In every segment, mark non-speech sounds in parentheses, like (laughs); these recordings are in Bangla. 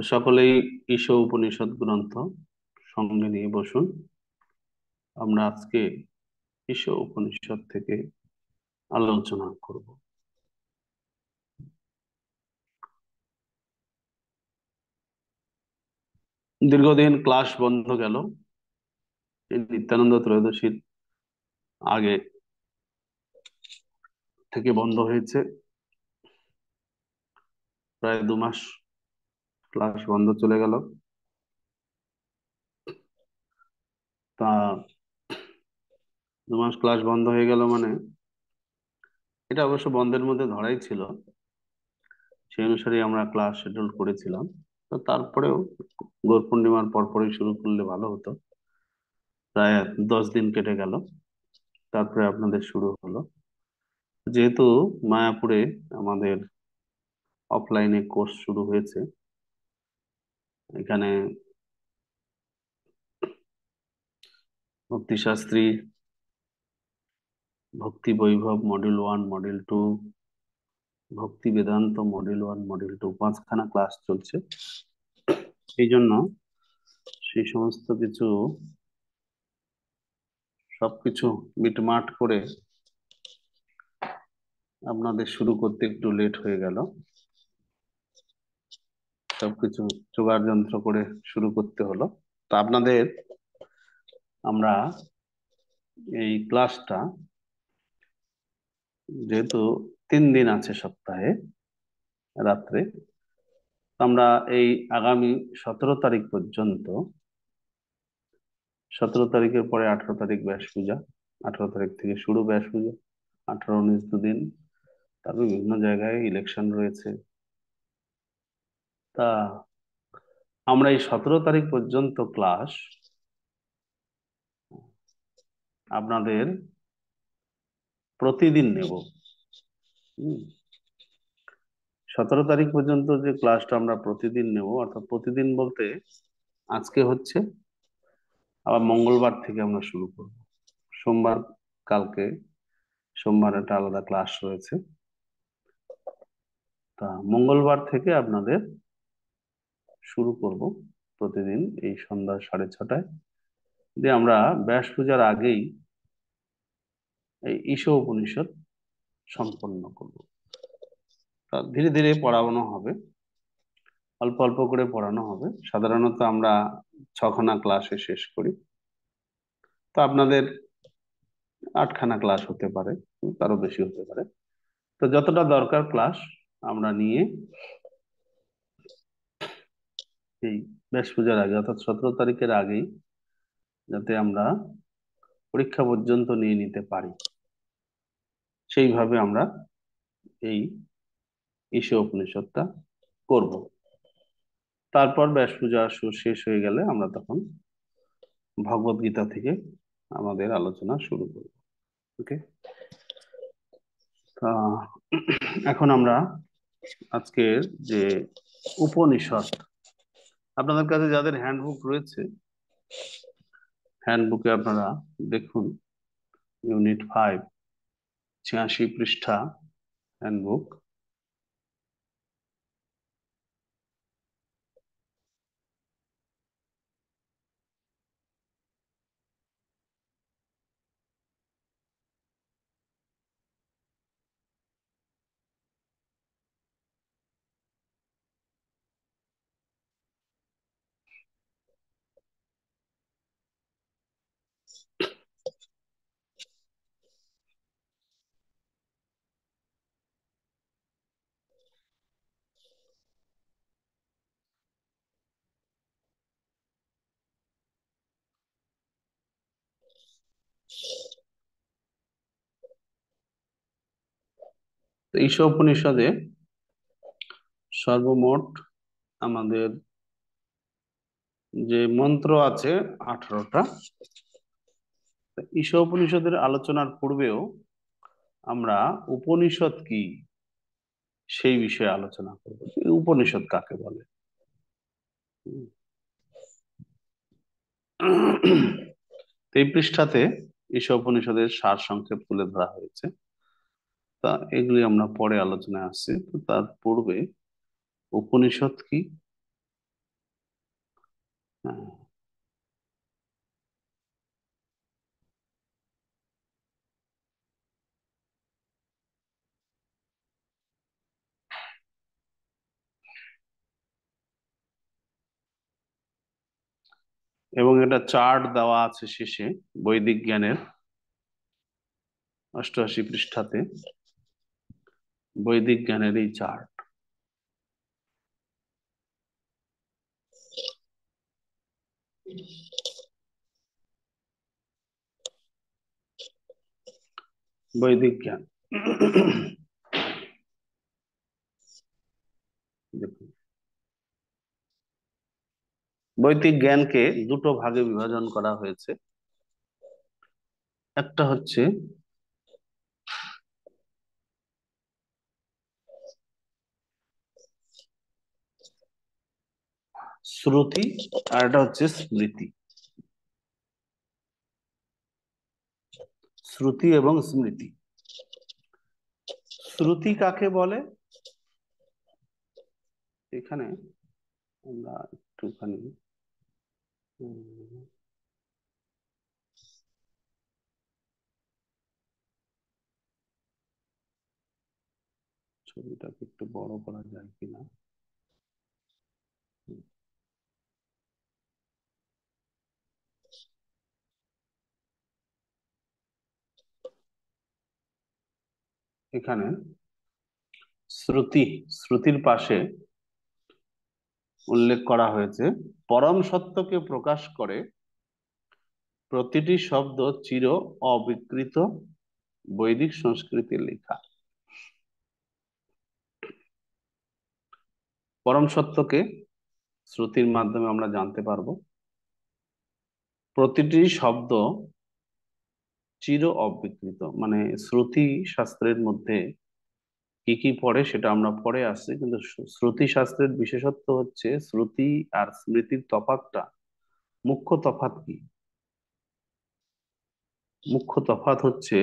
তো সকলেই ঈশ উপনিষদ গ্রন্থ সঙ্গে নিয়ে বসুন আমরা আজকে ঈশ উপনিষদ থেকে আলোচনা করব দীর্ঘদিন ক্লাস বন্ধ গেল নিত্যানন্দ ত্রয়োদশীর আগে থেকে বন্ধ হয়েছে প্রায় দু মাস ক্লাস বন্ধ চলে গেল তা দু মাস ক্লাস বন্ধ হয়ে গেল মানে এটা অবশ্য বন্ধের মধ্যে ধরাই ছিল সেই অনুসারে আমরা ক্লাস শেডিউল করেছিলাম তো তারপরেও গোর পূর্ণিমার পরপরই শুরু করলে ভালো হতো প্রায় দশ দিন কেটে গেল তারপরে আপনাদের শুরু হলো যেহেতু মায়াপুরে আমাদের অফলাইনে কোর্স শুরু হয়েছে এখানে Bhaktishastri Bhakti Vaibhav model one model two Bhakti Vedanta model one model two পাঁচখানা ক্লাস চলছে এই জন্য সেই সমস্ত কিছু সবকিছু মিটমাট করে আপনাদের শুরু করতে একটু লেট হয়ে গেল সবকিছু জোগাড় যন্ত্র করে শুরু করতে হলো তো আপনাদের আমরা এই ক্লাসটা যেহেতু তিন দিন আছে সপ্তাহে রাত্রে আমরা এই আগামী সতেরো তারিখ পর্যন্ত সতেরো তারিখের পরে আঠারো তারিখ ব্যাস পূজা আঠারো তারিখ থেকে শুরু ব্যাস পূজা আঠারো উনিশ দুদিন তারপর বিভিন্ন জায়গায় ইলেকশন রয়েছে তা আমরা এই সতেরো তারিখ পর্যন্ত ক্লাস আপনাদের প্রতিদিন নেব সতেরো তারিখ পর্যন্ত যে ক্লাসটা আমরা প্রতিদিন নেব অর্থাৎ প্রতিদিন বলতে আজকে হচ্ছে আবার মঙ্গলবার থেকে আমরা শুরু করব সোমবার কালকে সোমবার একটা আলাদা ক্লাস রয়েছে তা মঙ্গলবার থেকে আপনাদের শুরু করব প্রতিদিন এই সন্ধ্যা সাড়ে ছটায় দিয়ে আমরা ব্যাস পূজার আগেই এই ঈশ উপনিষদ সম্পন্ন করব ধীরে ধীরে পড়ানো হবে অল্প অল্প করে পড়ানো হবে সাধারণত আমরা ছখানা ক্লাসে শেষ করি তো আপনাদের আটখানা ক্লাস হতে পারে তারও বেশি হতে পারে তো যতটা দরকার ক্লাস আমরা নিয়ে এই বেশ পূজার আগে অর্থাৎ সতেরো তারিখের আগেই যাতে আমরা পরীক্ষা পর্যন্ত নিয়ে নিতে পারি সেইভাবে আমরা এই ঈশো উপনিষদটা করব তারপর ব্যাস পূজা শেষ হয়ে গেলে আমরা তখন ভগবত গীতা থেকে আমাদের আলোচনা শুরু করব ওকে এখন আমরা আজকের যে উপনিষদ আপনাদের কাছে যাদের হ্যান্ডবুক রয়েছে হ্যান্ডবুকে আপনারা দেখুন ইউনিট ফাইভ ছিয়াশি পৃষ্ঠা হ্যান্ডবুক তো এইসব উপনিষদে সর্বমোট আমাদের যে মন্ত্র আছে আঠারোটা ঈশ্বর উপনিষদের আলোচনার পূর্বেও আমরা উপনিষদ কি সেই বিষয়ে আলোচনা করব উপনিষদ কাকে বলে এই পৃষ্ঠাতে ঈশ্বর উপনিষদের সার সংক্ষেপ তুলে ধরা হয়েছে তা এগুলি আমরা পরে আলোচনায় আসছি তো তার পূর্বে উপনিষদ কি হ্যাঁ। এবং এটা চার্ট দেওয়া আছে শেষে বৈদিক জ্ঞানের অষ্টআশি পৃষ্ঠাতে বৈদিক জ্ঞানের এই চার্ট বৈদিক জ্ঞান বৈদিক জ্ঞানকে দুটো ভাগে বিভাজন করা হয়েছে একটা হচ্ছে শ্রুতি আর এটা হচ্ছে স্মৃতি শ্রুতি এবং স্মৃতি শ্রুতি কাকে বলে এখানে আমরা একটুখানি ছবিটাকে একটু বড় করা যায় কিনা এখানে শ্রুতি শ্রুতির পাশে উল্লেখ করা হয়েছে পরম সত্যকে প্রকাশ করে প্রতিটি শব্দ চির অবিকৃত বৈদিক সংস্কৃতি লেখা পরম সত্যকে শ্রুতির মাধ্যমে আমরা জানতে পারব প্রতিটি শব্দ চির অবিকৃত মানে শ্রুতি শাস্ত্রের মধ্যে কি কি পড়ে সেটা আমরা পরে আসছি কিন্তু শ্রুতি শাস্ত্রের বিশেষত্ব হচ্ছে শ্রুতি আর স্মৃতির তফাতটা মুখ্য তফাত কি মুখ্য তফাত হচ্ছে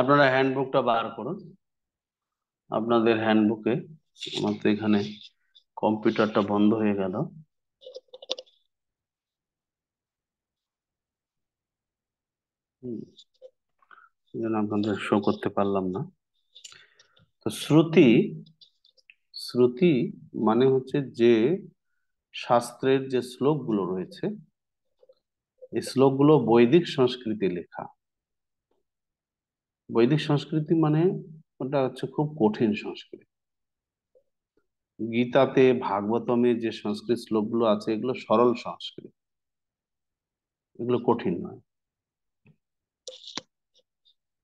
আপনারা হ্যান্ডবুকটা বার করুন আপনাদের হ্যান্ডবুকে আমার তো এখানে কম্পিউটারটা বন্ধ হয়ে গেল আপনাদের শো করতে পারলাম না তো শ্রুতি শ্রুতি মানে হচ্ছে যে শাস্ত্রের যে শ্লোকগুলো রয়েছে এই শ্লোকগুলো বৈদিক সংস্কৃতি লেখা বৈদিক সংস্কৃতি মানে ওটা হচ্ছে খুব কঠিন সংস্কৃতি গীতাতে ভাগবতমে যে সংস্কৃত শ্লোকগুলো আছে এগুলো সরল সংস্কৃত এগুলো কঠিন নয়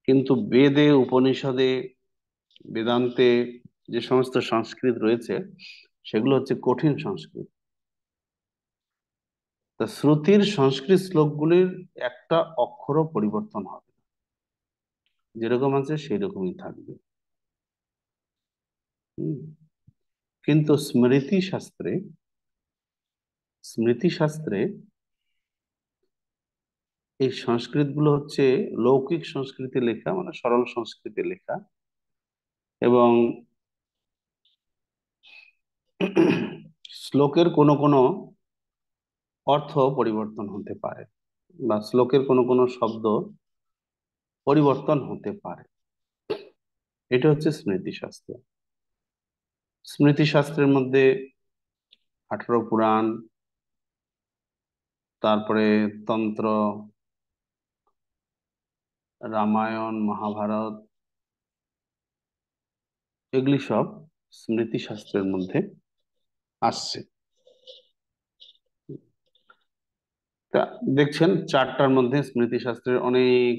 কিন্তু বেদে উপনিষদে বেদান্তে যে সমস্ত সংস্কৃত রয়েছে সেগুলো হচ্ছে কঠিন সংস্কৃত তা শ্রুতির সংস্কৃত শ্লোকগুলির একটা অক্ষরও পরিবর্তন হবে যেরকম আছে রকমই থাকবে কিন্তু স্মৃতি শাস্ত্রে স্মৃতি শাস্ত্রে এই গুলো হচ্ছে লৌকিক সংস্কৃতি লেখা মানে সরল সংস্কৃতি লেখা এবং শ্লোকের কোনো কোনো অর্থ পরিবর্তন হতে পারে বা শ্লোকের কোনো কোনো শব্দ পরিবর্তন হতে পারে এটা হচ্ছে স্মৃতিশাস্ত্র স্মৃতিশাস্ত্রের মধ্যে আঠারো পুরাণ তারপরে তন্ত্র রামায়ণ মহাভারত এগুলি সব স্মৃতিশাস্ত্রের মধ্যে আসছে দেখছেন চারটার মধ্যে স্মৃতিশাস্ত্রের অনেক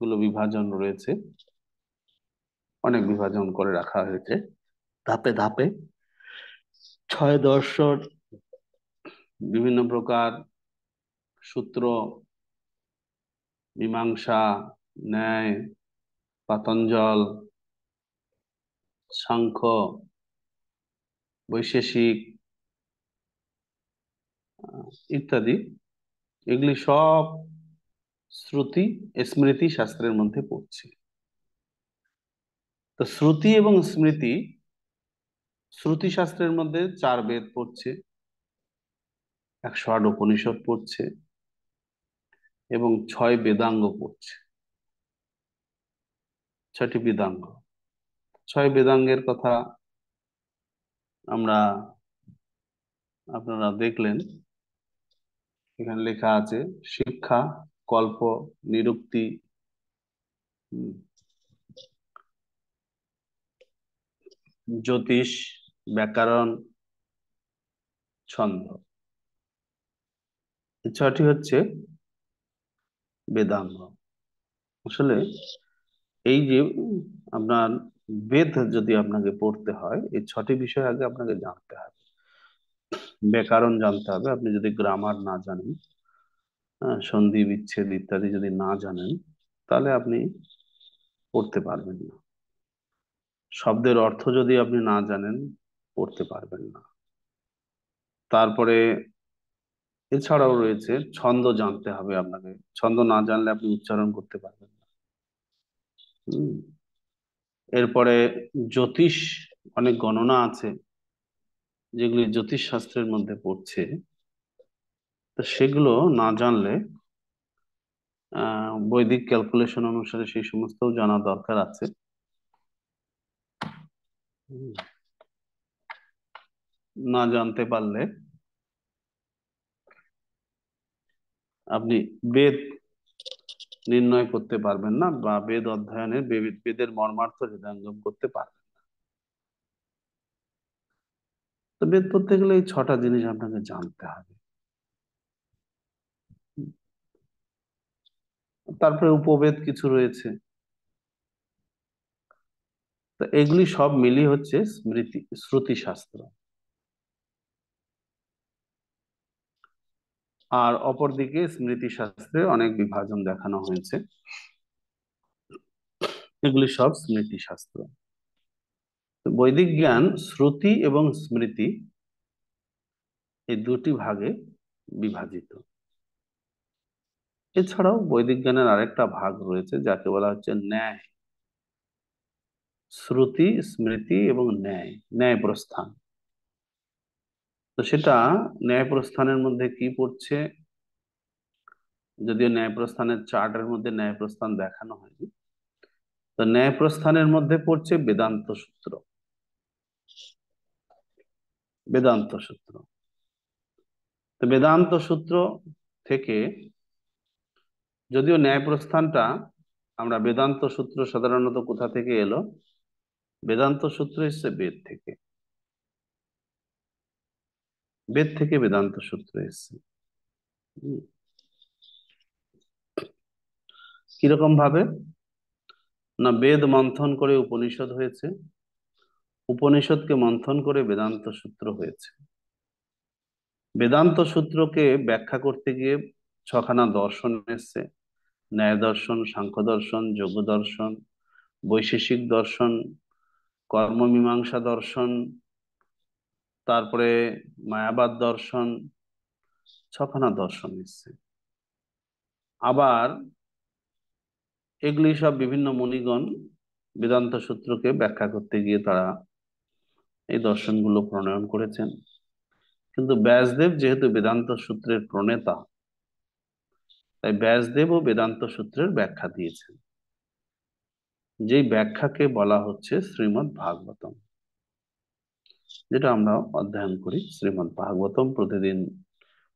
অনেকগুলো বিভাজন রয়েছে অনেক বিভাজন করে রাখা হয়েছে ধাপে ধাপে ছয় দর্শন বিভিন্ন প্রকার সূত্র মীমাংসা ন্যায় পাতঞ্জল সাংখ্য বৈশেষিক ইত্যাদি এগুলি সব শ্রুতি স্মৃতি শাস্ত্রের মধ্যে পড়ছে তো শ্রুতি এবং স্মৃতি শ্রুতি শাস্ত্রের মধ্যে চার বেদ পড়ছে একশো আট উপনিষদ পড়ছে এবং ছয় বেদাঙ্গ পড়ছে ছয়টি বেদাঙ্গ ছয় বেদাঙ্গের কথা আমরা আপনারা দেখলেন এখানে লেখা আছে শিক্ষা কল্প নিরুক্তি জ্যোতিষ ব্যাকরণ ছন্দ এই ছটি হচ্ছে বেদাঙ্গ আসলে এই যে আপনার বেদ যদি আপনাকে পড়তে হয় এই ছটি বিষয় আগে আপনাকে জানতে হবে ব্যাকরণ জানতে হবে আপনি যদি গ্রামার না জানেন সন্ধি বিচ্ছেদ ইত্যাদি যদি না জানেন তাহলে আপনি পড়তে পারবেন না শব্দের অর্থ যদি আপনি না জানেন পড়তে পারবেন না তারপরে এছাড়াও রয়েছে ছন্দ জানতে হবে আপনাকে ছন্দ না জানলে আপনি উচ্চারণ করতে পারবেন না এরপরে জ্যোতিষ অনেক গণনা আছে যেগুলি জ্যোতিষ শাস্ত্রের মধ্যে পড়ছে তো সেগুলো না জানলে বৈদিক ক্যালকুলেশন অনুসারে সেই সমস্ত জানা দরকার আছে না জানতে পারলে আপনি বেদ নির্ণয় করতে পারবেন না বা বেদ অধ্যয়নের বেদের মর্মার্থ হৃদয়ঙ্গম করতে পারবেন না তো বেদ পড়তে গেলে এই ছটা জিনিস আপনাকে জানতে হবে তারপরে উপভেদ কিছু রয়েছে তো এগুলি সব মিলি হচ্ছে স্মৃতি শ্রুতিশাস্ত্র আর অপরদিকে স্মৃতিশাস্ত্রে অনেক বিভাজন দেখানো হয়েছে এগুলি সব স্মৃতিশাস্ত্র বৈদিক জ্ঞান শ্রুতি এবং স্মৃতি এই দুটি ভাগে বিভাজিত এছাড়াও বৈদিক জ্ঞানের আরেকটা ভাগ রয়েছে যাকে বলা হচ্ছে ন্যায় শ্রুতি স্মৃতি এবং ন্যায় ন্যায় প্রস্থান তো সেটা ন্যায় প্রস্থানের মধ্যে কি পড়ছে যদিও ন্যায় প্রস্থানের চার্টের মধ্যে ন্যায় প্রস্থান দেখানো হয়নি তো ন্যায় প্রস্থানের মধ্যে পড়ছে বেদান্ত সূত্র বেদান্ত সূত্র তো বেদান্ত সূত্র থেকে যদিও ন্যায় প্রস্থানটা আমরা বেদান্ত সূত্র সাধারণত কোথা থেকে এলো বেদান্ত সূত্র এসছে বেদ থেকে বেদ থেকে বেদান্ত সূত্র এসছে কিরকম ভাবে না বেদ মন্থন করে উপনিষদ হয়েছে উপনিষদকে মন্থন করে বেদান্ত সূত্র হয়েছে বেদান্ত সূত্রকে ব্যাখ্যা করতে গিয়ে ছখানা দর্শন এসছে ন্যায় দর্শন সাংখ্য দর্শন যোগ দর্শন বৈশেষিক দর্শন কর্মমীমাংসা দর্শন তারপরে মায়াবাদ দর্শন ছখানা দর্শন এসছে আবার এগুলি সব বিভিন্ন মুনিগণ বেদান্ত সূত্রকে ব্যাখ্যা করতে গিয়ে তারা এই দর্শনগুলো প্রণয়ন করেছেন কিন্তু ব্যাসদেব যেহেতু বেদান্ত সূত্রের প্রণেতা তাই ব্যাসদেব ও বেদান্ত সূত্রের ব্যাখ্যা দিয়েছেন যেই ব্যাখ্যাকে বলা হচ্ছে শ্রীমদ ভাগবতম যেটা আমরা অধ্যয়ন করি শ্রীমদ ভাগবতম প্রতিদিন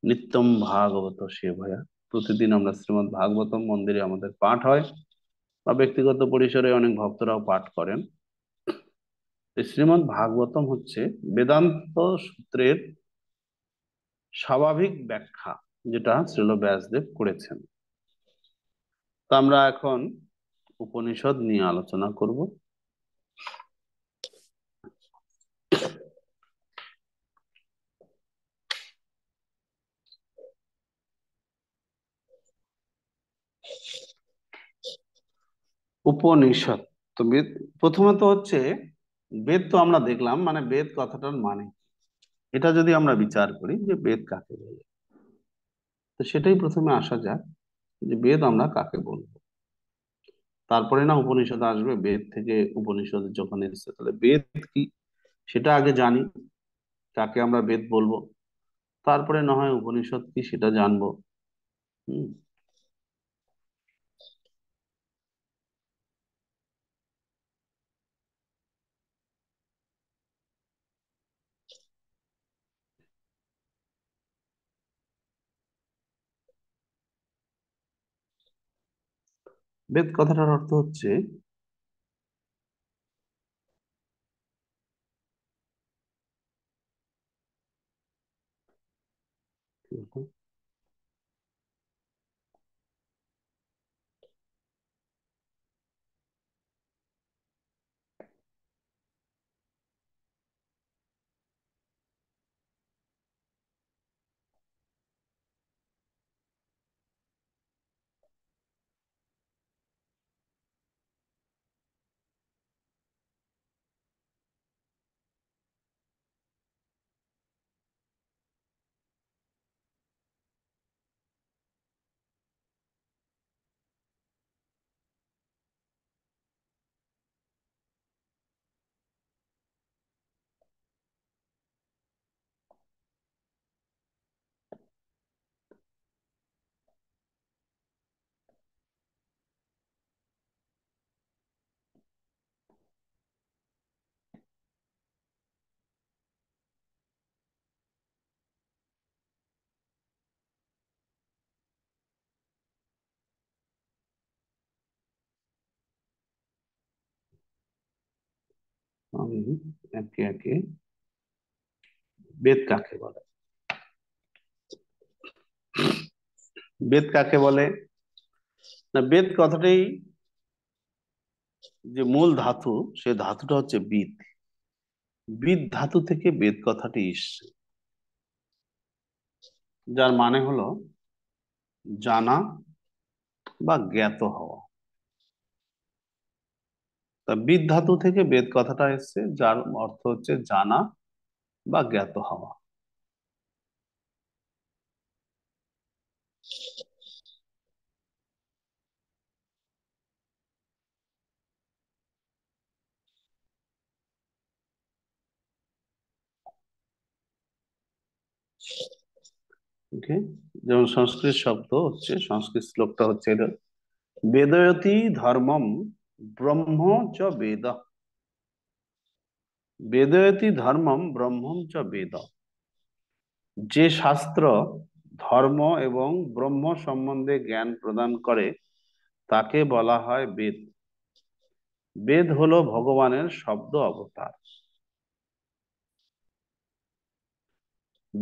নিত্যম ভাগবত ভয়া প্রতিদিন আমরা শ্রীমদ ভাগবতম মন্দিরে আমাদের পাঠ হয় বা ব্যক্তিগত পরিসরে অনেক ভক্তরাও পাঠ করেন শ্রীমদ ভাগবতম হচ্ছে বেদান্ত সূত্রের স্বাভাবিক ব্যাখ্যা যেটা শ্রীল ব্যাসদেব করেছেন তো আমরা এখন উপনিষদ নিয়ে আলোচনা করব উপনিষদ তো বেদ প্রথমত হচ্ছে বেদ তো আমরা দেখলাম মানে বেদ কথাটার মানে এটা যদি আমরা বিচার করি যে বেদ কাকে বলে তো সেটাই প্রথমে আসা যাক যে বেদ আমরা কাকে বলবো তারপরে না উপনিষদ আসবে বেদ থেকে উপনিষদ যখন এসছে তাহলে বেদ কি সেটা আগে জানি কাকে আমরা বেদ বলবো তারপরে না হয় উপনিষদ কি সেটা জানবো হম বেদ কথাটার অর্থ হচ্ছে আমি একে একে বেদ কাকে বলে বেদ কাকে বলে না বেদ কথাটাই যে মূল ধাতু সে ধাতুটা হচ্ছে বিদ বিদ ধাতু থেকে বেদ কথাটি এসছে যার মানে হলো জানা বা জ্ঞাত হওয়া তা থেকে বেদ কথাটা এসছে যার অর্থ হচ্ছে জানা বা জ্ঞাত হওয়া যেমন সংস্কৃত শব্দ হচ্ছে সংস্কৃত শ্লোকটা হচ্ছে বেদয়তি ধর্মম ব্রহ্ম চ বেদ বেদয়তি ধর্মম ব্রহ্ম চ বেদ যে শাস্ত্র ধর্ম এবং ব্রহ্ম সম্বন্ধে জ্ঞান প্রদান করে তাকে বলা হয় বেদ বেদ হলো ভগবানের শব্দ অবতার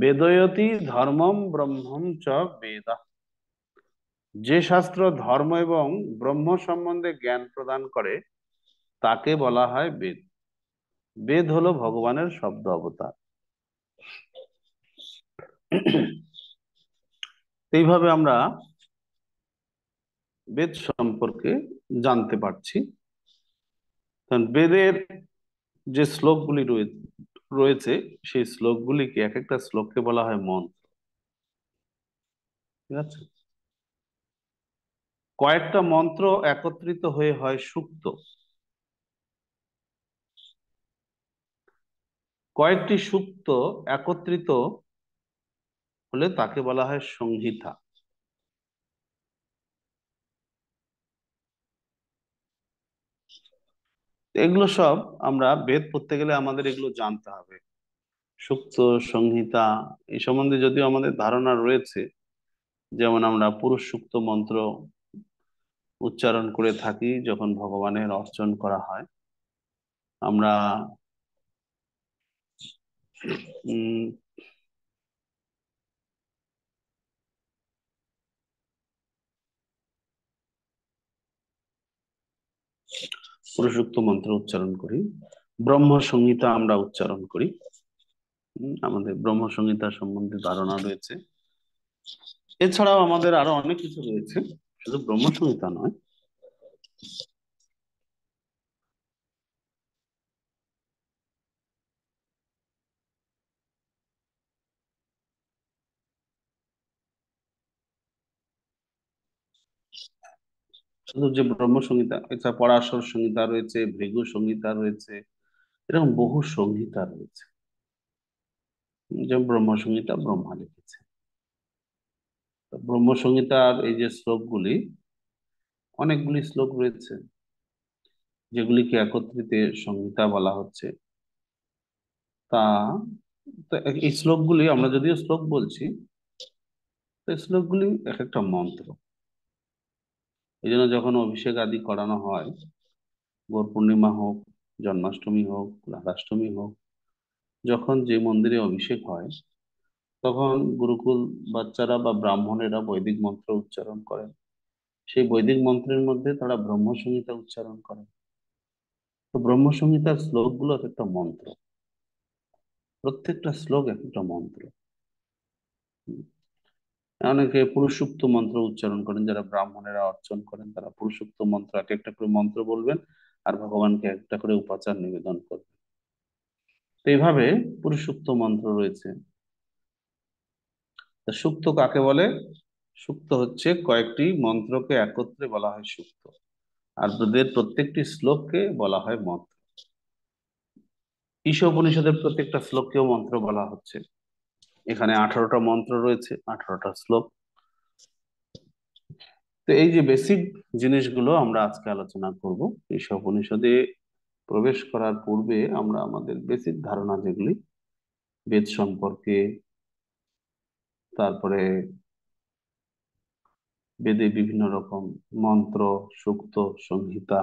বেদয়তি ধর্মম ব্রহ্মম চ বেদা যে শাস্ত্র ধর্ম এবং ব্রহ্ম সম্বন্ধে জ্ঞান প্রদান করে তাকে বলা হয় বেদ বেদ হলো ভগবানের শব্দ অবতার এইভাবে আমরা বেদ সম্পর্কে জানতে পারছি বেদের যে শ্লোকগুলি রয়েছে সেই শ্লোকগুলিকে এক একটা শ্লোককে বলা হয় মন্ত্র ঠিক আছে কয়েকটা মন্ত্র একত্রিত হয়ে হয় সুক্ত কয়েকটি সুক্ত একত্রিত হলে তাকে বলা হয় সংহিতা এগুলো সব আমরা বেদ পড়তে গেলে আমাদের এগুলো জানতে হবে সুক্ত সংহিতা এই সম্বন্ধে যদিও আমাদের ধারণা রয়েছে যেমন আমরা পুরুষ সুক্ত মন্ত্র উচ্চারণ করে থাকি যখন ভগবানের অর্চন করা হয় আমরা পুরুষোক্ত মন্ত্র উচ্চারণ করি ব্রহ্ম সংহিতা আমরা উচ্চারণ করি আমাদের ব্রহ্ম সংহিতা সম্বন্ধে ধারণা রয়েছে এছাড়াও আমাদের আরো অনেক কিছু রয়েছে শুধু ব্রহ্মসংহিতা নয় শুধু যে ব্রহ্ম সংহিতা এছাড়া পরাশর সংহিতা রয়েছে ভৃগু সংহিতা রয়েছে এরকম বহু সংহিতা রয়েছে যে ব্রহ্ম সংহিতা ব্রহ্মা লিখেছে ব্রহ্মসংহিতার এই যে শ্লোকগুলি অনেকগুলি শ্লোক রয়েছে যেগুলিকে একত্রিত সংহিতা বলা হচ্ছে তা এই শ্লোকগুলি আমরা যদিও শ্লোক বলছি তো শ্লোকগুলি এক একটা মন্ত্র এই জন্য যখন অভিষেক আদি করানো হয় গোর পূর্ণিমা হোক জন্মাষ্টমী হোক রাধাষ্টমী হোক যখন যে মন্দিরে অভিষেক হয় তখন গুরুকুল বাচ্চারা বা ব্রাহ্মণেরা বৈদিক মন্ত্র উচ্চারণ করেন সেই বৈদিক মন্ত্রের মধ্যে তারা ব্রহ্মসংহিতা উচ্চারণ করেন তো ব্রহ্মসংহিতার শ্লোক এক একটা মন্ত্র প্রত্যেকটা শ্লোক একটা মন্ত্র অনেকে পুরুষোক্ত মন্ত্র উচ্চারণ করেন যারা ব্রাহ্মণেরা অর্চন করেন তারা পুরুষোক্ত মন্ত্র এক একটা করে মন্ত্র বলবেন আর ভগবানকে একটা করে উপাচার নিবেদন করবেন তো এইভাবে পুরুষোক্ত মন্ত্র রয়েছে তা সুক্ত কাকে বলে সুক্ত হচ্ছে কয়েকটি মন্ত্রকে একত্রে বলা হয় সুক্ত আর প্রত্যেকটি শ্লোককে বলা হয় মন্ত্র ঈশ উপনিষদের প্রত্যেকটা শ্লোককেও মন্ত্র বলা হচ্ছে এখানে আঠারোটা মন্ত্র রয়েছে আঠারোটা শ্লোক তো এই যে বেসিক জিনিসগুলো আমরা আজকে আলোচনা করব এইসব উপনিষদে প্রবেশ করার পূর্বে আমরা আমাদের বেসিক ধারণা যেগুলি বেদ সম্পর্কে তারপরে বেদে বিভিন্ন রকম মন্ত্র সূক্ত সংহিতা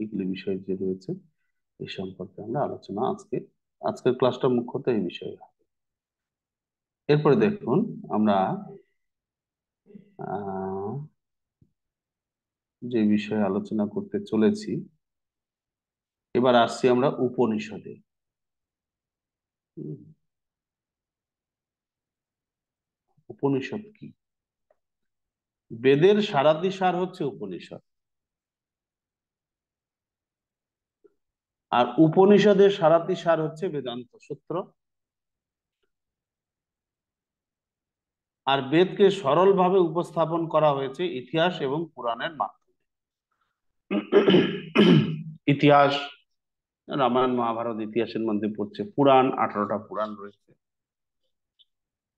এগুলি বিষয় যে রয়েছে এই সম্পর্কে আমরা আলোচনা আজকে আজকের ক্লাসটা মুখ্যত এই বিষয়ে হবে এরপরে দেখুন আমরা যে বিষয়ে আলোচনা করতে চলেছি এবার আসছি আমরা উপনিষদে উপনিষদ কি বেদের সারাদি সার হচ্ছে উপনিষদ আর উপনিষদের সারাদি সার হচ্ছে বেদান্ত সূত্র আর বেদকে সরলভাবে উপস্থাপন করা হয়েছে ইতিহাস এবং পুরাণের মাধ্যমে ইতিহাস রামায়ণ মহাভারত ইতিহাসের মধ্যে পড়ছে পুরাণ আঠারোটা পুরাণ রয়েছে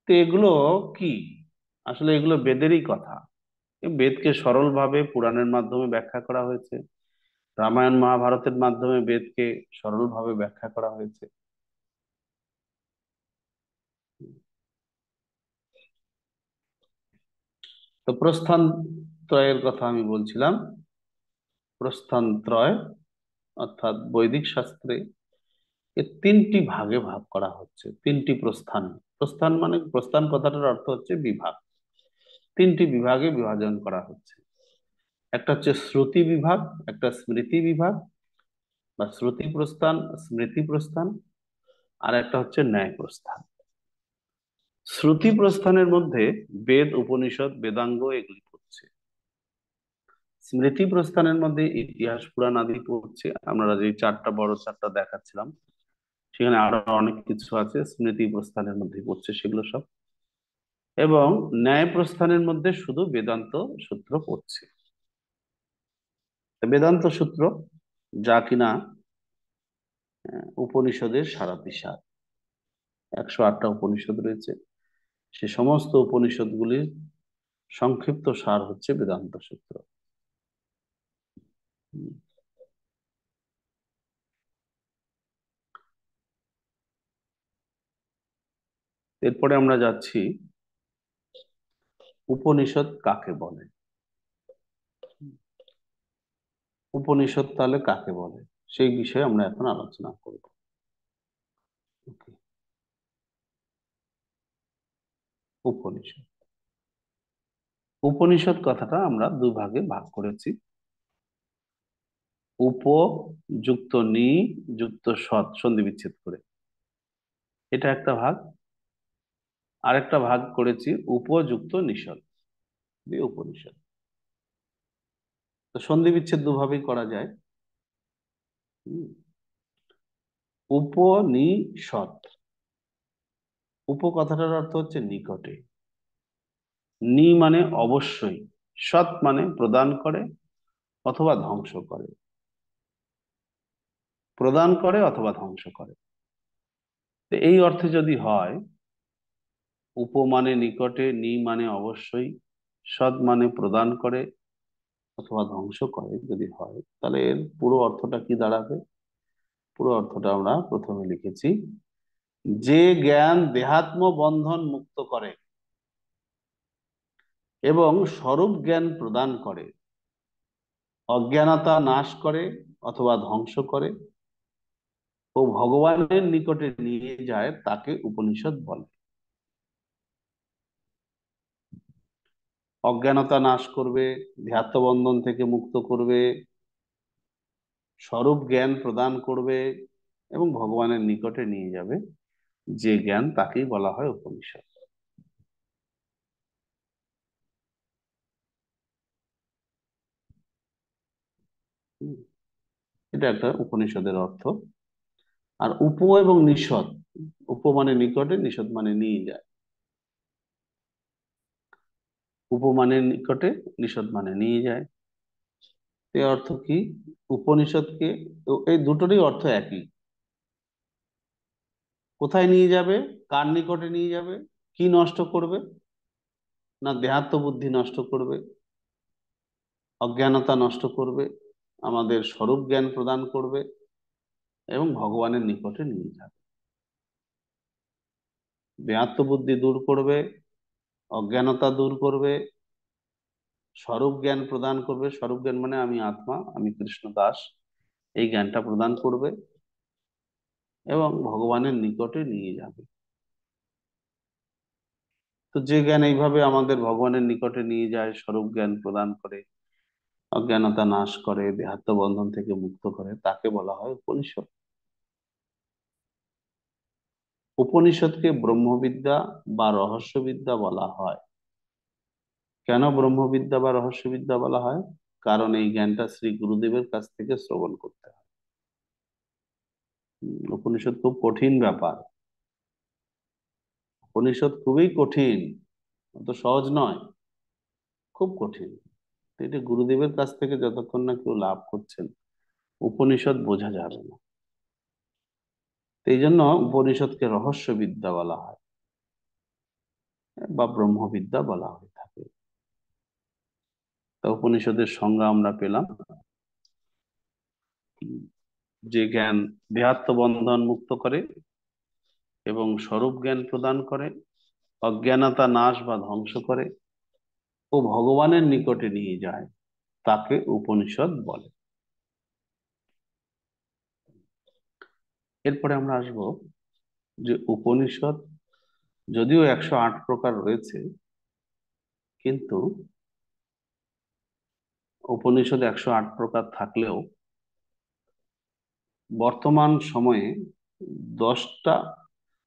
তো এগুলো কি আসলে এগুলো বেদেরই কথা বেদকে সরলভাবে পুরাণের মাধ্যমে ব্যাখ্যা করা হয়েছে রামায়ণ মহাভারতের মাধ্যমে বেদকে সরলভাবে ব্যাখ্যা করা হয়েছে তো প্রস্থান ত্রয়ের কথা আমি বলছিলাম প্রস্থান ত্রয় অর্থাৎ বৈদিক শাস্ত্রে এ তিনটি ভাগে ভাগ করা হচ্ছে তিনটি প্রস্থান প্রস্থান মানে প্রস্থান কথাটার অর্থ হচ্ছে বিভাগ তিনটি বিভাগে বিভাজন করা হচ্ছে একটা হচ্ছে শ্রুতি বিভাগ একটা স্মৃতি বিভাগ বা শ্রুতি প্রস্থান স্মৃতি প্রস্থান আর একটা হচ্ছে ন্যায় প্রস্থান শ্রুতি প্রস্থানের মধ্যে বেদ উপনিষদ বেদাঙ্গ এগুলি পড়ছে স্মৃতি প্রস্থানের মধ্যে ইতিহাস পুরাণ আদি পড়ছে আমরা যে চারটা বড় চারটা দেখাচ্ছিলাম সেখানে আরো অনেক কিছু আছে স্মৃতি প্রস্থানের মধ্যে পড়ছে সেগুলো সব এবং ন্যায় প্রস্থানের মধ্যে শুধু বেদান্ত সূত্র পড়ছে বেদান্ত সূত্র যা কিনা উপনিষদের সারা দিশার একশো আটটা উপনিষদ রয়েছে সে সমস্ত উপনিষদগুলির সংক্ষিপ্ত সার হচ্ছে বেদান্ত সূত্র এরপরে আমরা যাচ্ছি উপনিষদ কাকে বলে উপনিষদ তাহলে কাকে বলে সেই বিষয়ে আমরা এখন আলোচনা করব উপনিষদ উপনিষদ কথাটা আমরা দুভাগে ভাগ করেছি উপ যুক্ত নি যুক্ত সৎ সন্ধি বিচ্ছেদ করে এটা একটা ভাগ আরেকটা ভাগ করেছি উপযুক্ত নিষদ দিয়ে উপনিষদ তো সন্ধি বিচ্ছেদ দুভাবেই করা যায় উপনিষদ উপ কথাটার অর্থ হচ্ছে নিকটে নি মানে অবশ্যই সৎ মানে প্রদান করে অথবা ধ্বংস করে প্রদান করে অথবা ধ্বংস করে তো এই অর্থে যদি হয় উপ মানে নিকটে নি মানে অবশ্যই সৎ মানে প্রদান করে অথবা ধ্বংস করে যদি হয় তাহলে এর পুরো অর্থটা কি দাঁড়াবে পুরো অর্থটা আমরা প্রথমে লিখেছি যে জ্ঞান দেহাত্ম বন্ধন মুক্ত করে এবং স্বরূপ জ্ঞান প্রদান করে অজ্ঞানতা নাশ করে অথবা ধ্বংস করে ও ভগবানের নিকটে নিয়ে যায় তাকে উপনিষদ বলে অজ্ঞানতা নাশ করবে ধ্যাত্মবন্ধন থেকে মুক্ত করবে স্বরূপ জ্ঞান প্রদান করবে এবং ভগবানের নিকটে নিয়ে যাবে যে জ্ঞান তাকেই বলা হয় উপনিষদ এটা একটা উপনিষদের অর্থ আর উপ এবং নিষদ উপ মানে নিকটে নিষদ মানে নিয়ে যায় উপমানের নিকটে নিষদ মানে নিয়ে যায় এ অর্থ কি উপনিষদকে এই দুটোরই অর্থ একই কোথায় নিয়ে যাবে কার নিকটে নিয়ে যাবে কি নষ্ট করবে না দেহাত্ম বুদ্ধি নষ্ট করবে অজ্ঞানতা নষ্ট করবে আমাদের স্বরূপ জ্ঞান প্রদান করবে এবং ভগবানের নিকটে নিয়ে যাবে দেহাত্ম বুদ্ধি দূর করবে অজ্ঞানতা দূর করবে স্বরূপ জ্ঞান প্রদান করবে স্বরূপ জ্ঞান মানে আমি আত্মা আমি কৃষ্ণ দাস এই জ্ঞানটা প্রদান করবে এবং ভগবানের নিকটে নিয়ে যাবে তো যে জ্ঞান এইভাবে আমাদের ভগবানের নিকটে নিয়ে যায় স্বরূপ জ্ঞান প্রদান করে অজ্ঞানতা নাশ করে দেহাত্মবন্ধন থেকে মুক্ত করে তাকে বলা হয় উপনিষদ উপনিষদকে ব্রহ্মবিদ্যা বা রহস্যবিদ্যা বলা হয় কেন ব্রহ্মবিদ্যা বা রহস্যবিদ্যা বলা হয় কারণ এই জ্ঞানটা শ্রী গুরুদেবের কাছ থেকে শ্রবণ করতে হয় উপনিষদ খুব কঠিন ব্যাপার উপনিষদ খুবই কঠিন অত সহজ নয় খুব কঠিন এটা গুরুদেবের কাছ থেকে যতক্ষণ না কেউ লাভ করছেন উপনিষদ বোঝা যাবে না এই জন্য উপনিষদকে রহস্য বিদ্যা বলা হয় বা ব্রহ্মবিদ্যা বলা হয়ে থাকে তা উপনিষদের সংজ্ঞা আমরা পেলাম যে জ্ঞান দেহাত্ম বন্ধন মুক্ত করে এবং স্বরূপ জ্ঞান প্রদান করে অজ্ঞানতা নাশ বা ধ্বংস করে ও ভগবানের নিকটে নিয়ে যায় তাকে উপনিষদ বলে এরপরে আমরা আসব যে উপনিষদ যদিও একশো আট প্রকার রয়েছে কিন্তু উপনিষদ একশো আট প্রকার থাকলেও বর্তমান সময়ে দশটা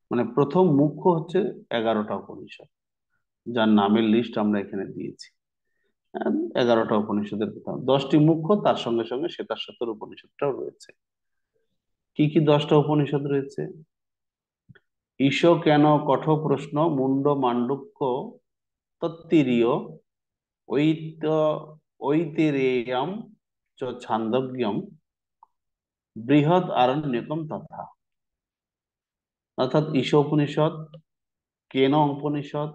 মানে প্রথম মুখ্য হচ্ছে এগারোটা উপনিষদ যার নামের লিস্ট আমরা এখানে দিয়েছি এগারোটা উপনিষদের কথা দশটি মুখ্য তার সঙ্গে সঙ্গে শ্বেতাশ্বতর উপনিষদটাও রয়েছে কি কি দশটা উপনিষদ রয়েছে ঈশ কেন কঠো প্রশ্ন মুন্ড মাণ্ডুক্য তত্তিরীয় ঐত ঐতিরেয়ম চ ছান্দজ্ঞম বৃহৎ আরণ্যকম তথা অর্থাৎ ঈশ উপনিষদ কেন উপনিষদ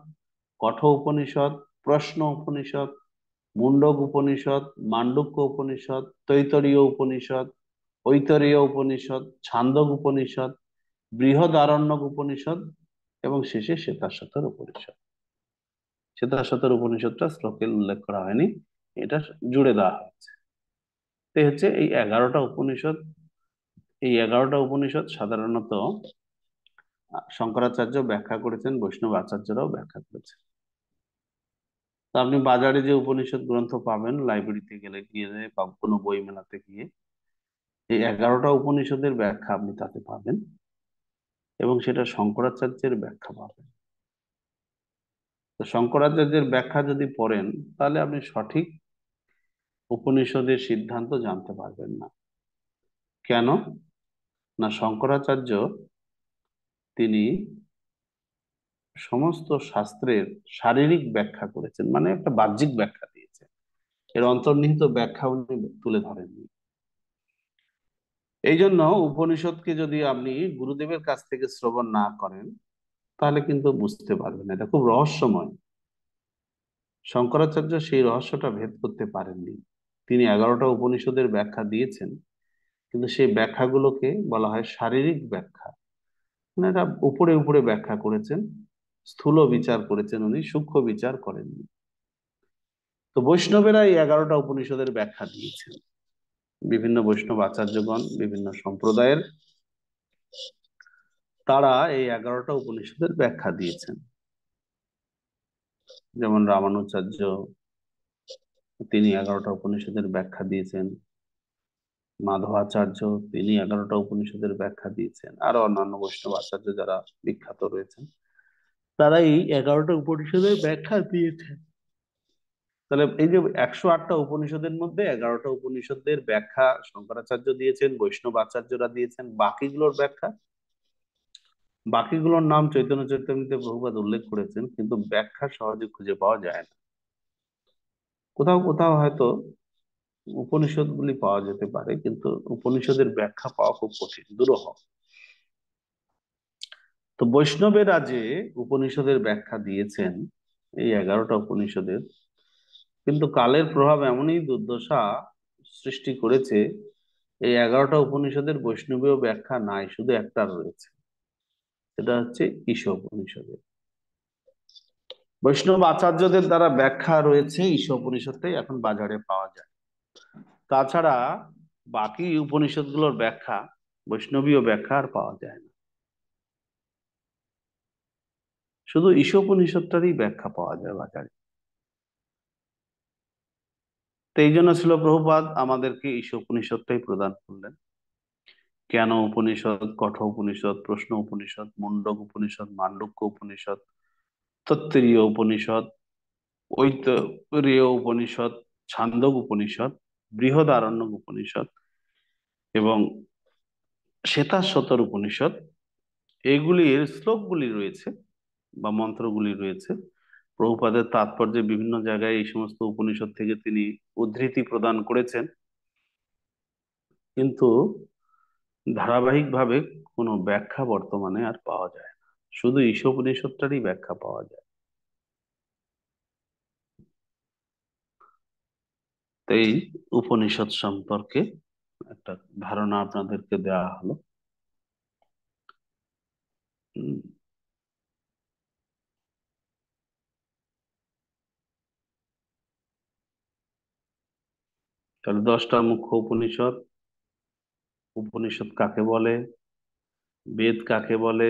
কঠ উপনিষদ প্রশ্ন উপনিষদ মুন্ডক উপনিষদ মাণ্ডুক্য উপনিষদ তৈতরীয় উপনিষদ ঐতরীয় উপনিষদ ছান্দক উপনিষদ বৃহদারণ্যক উপনিষদ এবং শেষে শ্বেতাশতর উপনিষদ শ্বেতাশতর উপনিষদটা শ্লোকে উল্লেখ করা হয়নি এটা জুড়ে দেওয়া হয়েছে এই হচ্ছে এই এগারোটা উপনিষদ এই এগারোটা উপনিষদ সাধারণত শঙ্করাচার্য ব্যাখ্যা করেছেন বৈষ্ণব আচার্যরাও ব্যাখ্যা করেছেন আপনি বাজারে যে উপনিষদ গ্রন্থ পাবেন লাইব্রেরিতে গেলে গিয়ে বা কোনো বই মেলাতে গিয়ে এই এগারোটা উপনিষদের ব্যাখ্যা আপনি তাতে পাবেন এবং সেটা শঙ্করাচার্যের ব্যাখ্যা পাবেন তো শঙ্করাচার্যের ব্যাখ্যা যদি পড়েন তাহলে আপনি সঠিক উপনিষদের সিদ্ধান্ত জানতে পারবেন না কেন না শঙ্করাচার্য তিনি সমস্ত শাস্ত্রের শারীরিক ব্যাখ্যা করেছেন মানে একটা বাহ্যিক ব্যাখ্যা দিয়েছেন এর অন্তর্নিহিত ব্যাখ্যা উনি তুলে ধরেননি এই জন্য উপনিষদকে যদি আপনি গুরুদেবের কাছ থেকে শ্রবণ না করেন তাহলে কিন্তু বুঝতে পারবেন এটা খুব রহস্যময় শঙ্করাচার্য সেই রহস্যটা ভেদ করতে পারেননি তিনি এগারোটা উপনিষদের ব্যাখ্যা দিয়েছেন কিন্তু সেই ব্যাখ্যাগুলোকে বলা হয় শারীরিক ব্যাখ্যা মানে এটা উপরে উপরে ব্যাখ্যা করেছেন স্থূল বিচার করেছেন উনি সূক্ষ্ম বিচার করেননি তো বৈষ্ণবেরা এই এগারোটা উপনিষদের ব্যাখ্যা দিয়েছেন বিভিন্ন বৈষ্ণব আচার্যগণ বিভিন্ন সম্প্রদায়ের তারা এই এগারোটা উপনিষদের ব্যাখ্যা দিয়েছেন যেমন রামানুচার্য তিনি এগারোটা উপনিষদের ব্যাখ্যা দিয়েছেন মাধবাচার্য তিনি এগারোটা উপনিষদের ব্যাখ্যা দিয়েছেন আরো অন্যান্য বৈষ্ণব আচার্য যারা বিখ্যাত রয়েছেন তারা এই এগারোটা উপনিষদের ব্যাখ্যা দিয়েছেন তাহলে এই যে একশো আটটা উপনিষদের মধ্যে এগারোটা উপনিষদের ব্যাখ্যা শঙ্করাচার্য দিয়েছেন বৈষ্ণব আচার্যরা দিয়েছেন বাকিগুলোর ব্যাখ্যা বাকিগুলোর নাম চৈতন্য চৈতন্যতে বহুবাদ উল্লেখ করেছেন কিন্তু ব্যাখ্যা সহজে খুঁজে পাওয়া যায় না কোথাও কোথাও হয়তো উপনিষদ গুলি পাওয়া যেতে পারে কিন্তু উপনিষদের ব্যাখ্যা পাওয়া খুব কঠিন দুরহ তো বৈষ্ণবেরা যে উপনিষদের ব্যাখ্যা দিয়েছেন এই এগারোটা উপনিষদের কিন্তু কালের প্রভাব এমনই দুর্দশা সৃষ্টি করেছে এই এগারোটা উপনিষদের বৈষ্ণবীয় ব্যাখ্যা নাই শুধু একটা রয়েছে সেটা হচ্ছে ঈশ উপনিষদের বৈষ্ণব আচার্যদের দ্বারা ব্যাখ্যা রয়েছে ঈশ উপনিষদটাই এখন বাজারে পাওয়া যায় তাছাড়া বাকি উপনিষদগুলোর ব্যাখ্যা বৈষ্ণবীয় ব্যাখ্যা আর পাওয়া যায় না শুধু ঈশ উপনিষদটারই ব্যাখ্যা পাওয়া যায় বাজারে তো এই জন্য ছিল প্রভুপাত আমাদেরকে ঈশ্বর উপনিষদটাই প্রদান করলেন কেন উপনিষদ কঠ উপনিষদ প্রশ্ন উপনিষদ মুন্ডক উপনিষদ মান্ডক্য উপনিষদ তত্ত্বীয় উপনিষদ ঐতরীয় উপনিষদ ছান্দক উপনিষদ আরণ্য উপনিষদ এবং শ্বেতাশতর উপনিষদ এগুলির শ্লোকগুলি রয়েছে বা মন্ত্রগুলি রয়েছে প্রভুপাদের তাৎপর্যে বিভিন্ন জায়গায় এই সমস্ত উপনিষদ থেকে তিনি উদ্ধৃতি প্রদান করেছেন কিন্তু ধারাবাহিকভাবে কোনো ব্যাখ্যা বর্তমানে আর পাওয়া যায় না শুধু উপনিষদটারই ব্যাখ্যা পাওয়া যায় এই উপনিষদ সম্পর্কে একটা ধারণা আপনাদেরকে দেওয়া হলো তাহলে দশটা মুখ্য উপনিষদ উপনিষদ কাকে বলে বেদ কাকে বলে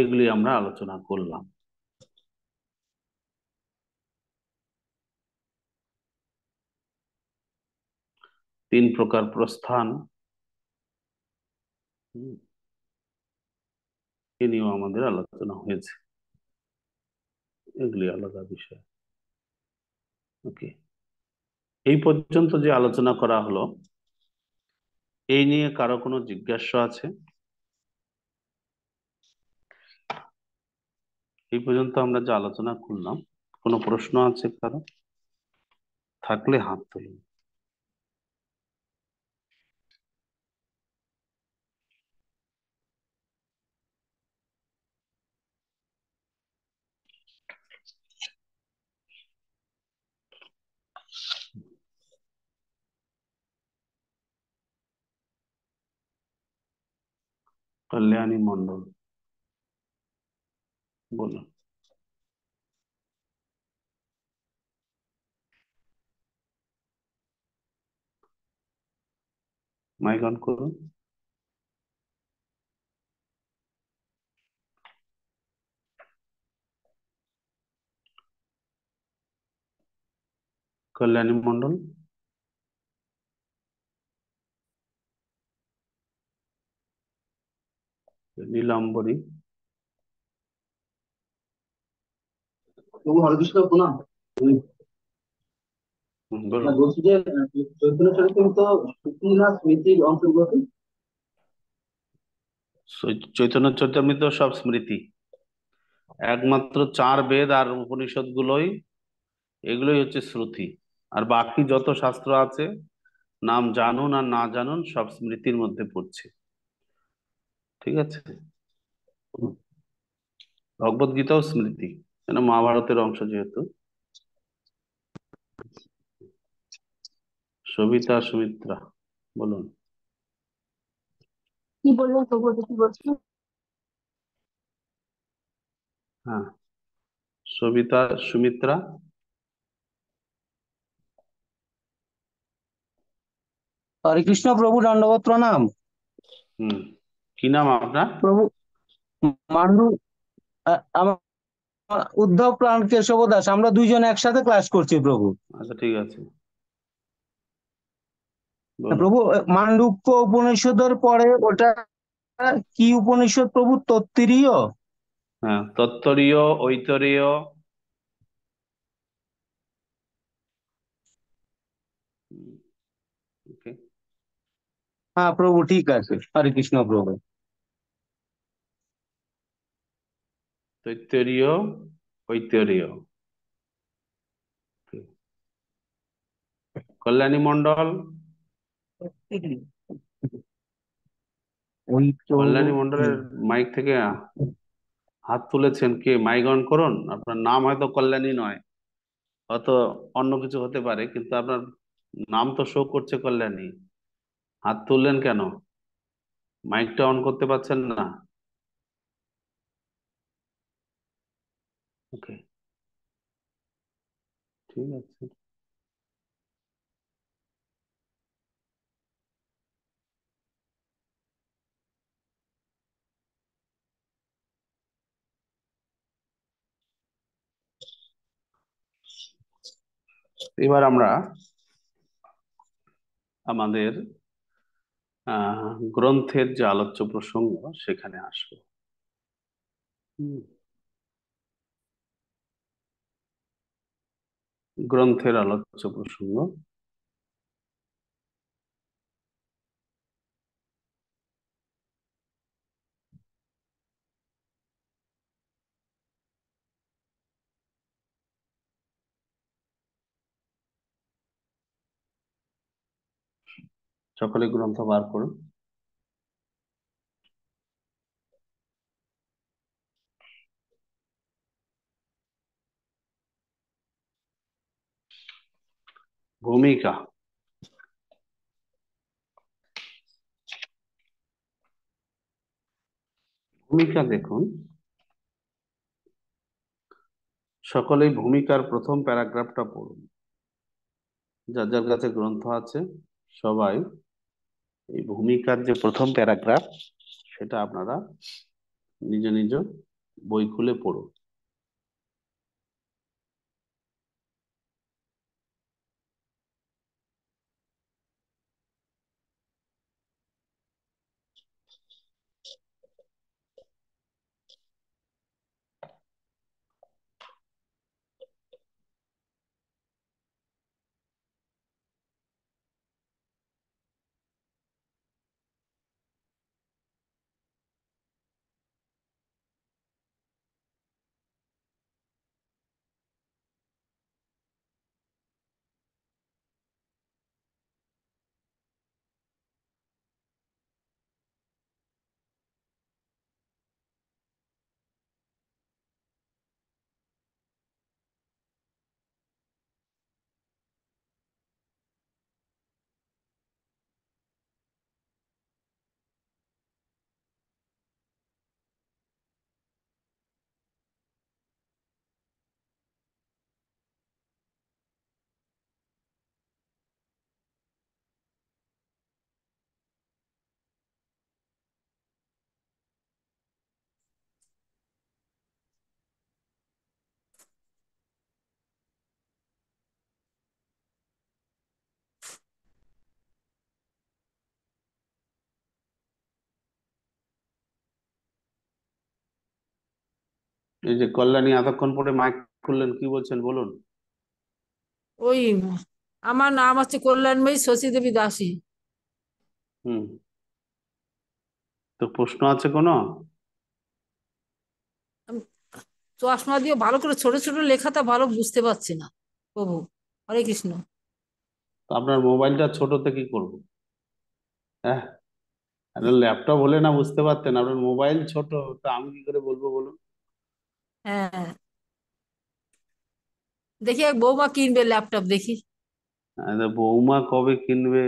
এগুলি আমরা আলোচনা করলাম তিন প্রকার প্রস্থান এ নিয়েও আমাদের আলোচনা হয়েছে এগুলি আলাদা বিষয় ওকে এই পর্যন্ত যে আলোচনা করা হলো এই নিয়ে কারো কোনো জিজ্ঞাসা আছে এই পর্যন্ত আমরা যে আলোচনা করলাম কোনো প্রশ্ন আছে কারো থাকলে হাত তুলুন কল্যাণী মন্ডল বলুন মাইক অন করুন কল্যাণী মন্ডল নীলাম্বরী প্রভু চৈতন্য চরিত্র তো সব স্মৃতি একমাত্র চার বেদ আর উপনিষদ গুলোই এগুলোই হচ্ছে শ্রুতি আর বাকি যত শাস্ত্র আছে নাম জানুন আর না জানুন সব স্মৃতির মধ্যে পড়ছে ঠিক আছে ভগবত গীতা ও স্মৃতি কেন মহাভারতের অংশ যেহেতু সবিতা সুমিত্রা বলুন কি বললেন কি বলছেন হ্যাঁ সবিতা সুমিত্রা হরে কৃষ্ণ প্রভু দণ্ডপত্র প্রণাম হম কি নাম আপনার প্রভু মানু আমার উদ্ধব প্রাণ কেশব দাস আমরা দুইজন একসাথে ক্লাস করছি প্রভু আচ্ছা ঠিক আছে প্রভু মান্ডুক্য উপনিষদের পরে ওটা কি উপনিষদ প্রভু তত্ত্বরীয় হ্যাঁ তত্ত্বরীয় ঐতরীয় হ্যাঁ প্রভু ঠিক আছে হরে কৃষ্ণ প্রভু তৈতরীয় ঐতরীয় কল্যাণী মন্ডল কল্যাণী মন্ডলের মাইক থেকে হাত তুলেছেন কে মাইক অন করুন আপনার নাম হয়তো কল্যাণী নয় হয়তো অন্য কিছু হতে পারে কিন্তু আপনার নাম তো শো করছে কল্যাণী হাত তুললেন কেন মাইকটা অন করতে পারছেন না ওকে ঠিক আছে এবার আমরা আমাদের গ্রন্থের যে আলোচ্য প্রসঙ্গ সেখানে আসবো হম গ্রন্থের আলোচ্য প্রসঙ্গ সকলে গ্রন্থ বার করুন ভূমিকা ভূমিকা দেখুন সকলেই ভূমিকার প্রথম প্যারাগ্রাফটা পড়ুন যার যার কাছে গ্রন্থ আছে সবাই এই ভূমিকার যে প্রথম প্যারাগ্রাফ সেটা আপনারা নিজ নিজ বই খুলে পড়ুন এই যে কল্যাণী এতক্ষণ পরে মাইক খুললেন কি বলছেন বলুন ওই আমার নাম কল্যাণ কল্যাণময়ী শশী দেবী দাসী হুম তো প্রশ্ন আছে কোনো চশমা দিয়ে ভালো করে ছোট ছোট লেখাটা ভালো বুঝতে পারছি না প্রভু হরে কৃষ্ণ তো আপনার মোবাইলটা ছোটতে কি করব হ্যাঁ ল্যাপটপ হলে না বুঝতে পারতেন আপনার মোবাইল ছোট তা আমি কি করে বলবো বলুন হ্যাঁ দেখি এক বৌমা কিনবে ল্যাপটপ দেখি হ্যাঁ, বৌমা কবে কিনবে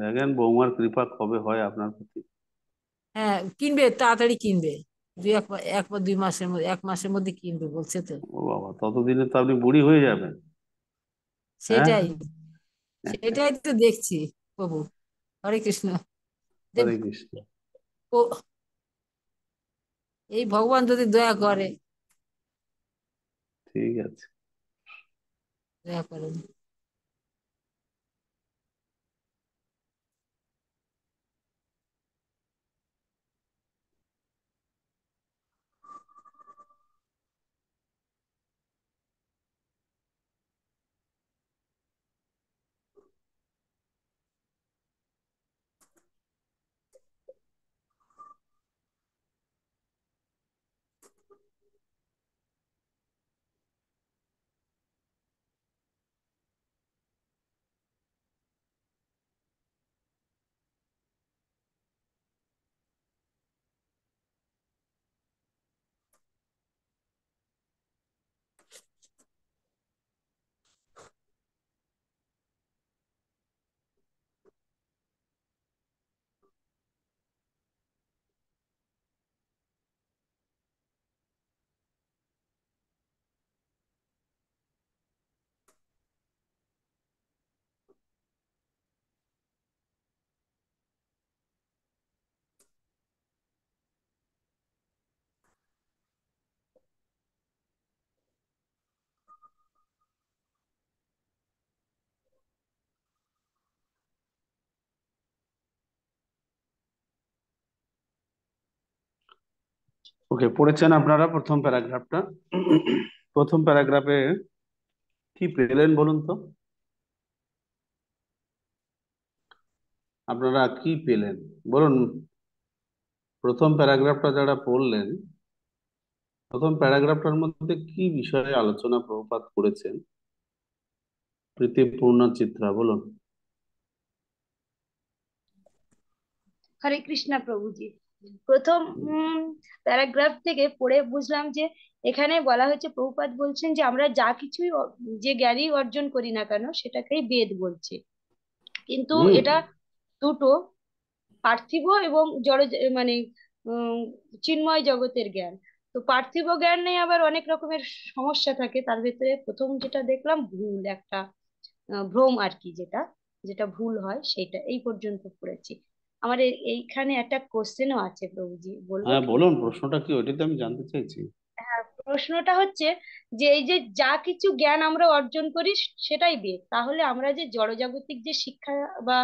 দেখেন বৌমার কৃপা কবে হয় আপনার প্রতি হ্যাঁ কিনবে তাড়াতাড়ি কিনবে দুই এক এক বা দুই মাসের মধ্যে এক মাসের মধ্যে কিনবে বলছে তো ও বাবা ততদিনে তো আপনি বুড়ি হয়ে যাবেন হ্যাঁ সেটাই সেটাই তো দেখছি প্রভু হরে কৃষ্ণ হরে কৃষ্ণ ও- এই ভগবান যদি দয়া করে ঠিক আছে দয়া করেন ওকে পড়েছেন আপনারা প্রথম প্যারাগ্রাফটা প্রথম প্যারাগ্রাফে কি পেলেন বলুন তো আপনারা কি পেলেন বলুন প্রথম প্যারাগ্রাফটা যারা পড়লেন প্রথম প্যারাগ্রাফটার মধ্যে কি বিষয়ে আলোচনা প্রপাত করেছেন প্রীতিপূর্ণ চিত্রা বলুন হরে কৃষ্ণা প্রভুজি প্রথম প্যারাগ্রাফ থেকে পড়ে বুঝলাম যে এখানে বলা হয়েছে প্রভুপাত বলছেন যে আমরা যা কিছুই যে জ্ঞানই অর্জন করি না কেন সেটাকেই বেদ বলছে কিন্তু এটা দুটো পার্থিব এবং জড় মানে চিন্ময় জগতের জ্ঞান তো পার্থিব নেই আবার অনেক রকমের সমস্যা থাকে তার ভেতরে প্রথম যেটা দেখলাম ভুল একটা ভ্রম আর কি যেটা যেটা ভুল হয় সেটা এই পর্যন্ত পড়েছি আমার এইখানে একটা কোশ্চেনও আছে প্রভুজি বলবো হ্যাঁ বলুন প্রশ্নটা কি ওইটাই আমি জানতে চাইছি হ্যাঁ প্রশ্নটা হচ্ছে যে এই যে যা কিছু জ্ঞান আমরা অর্জন করি সেটাই বেদ তাহলে আমরা যে জড়জাগতিক যে শিক্ষা বা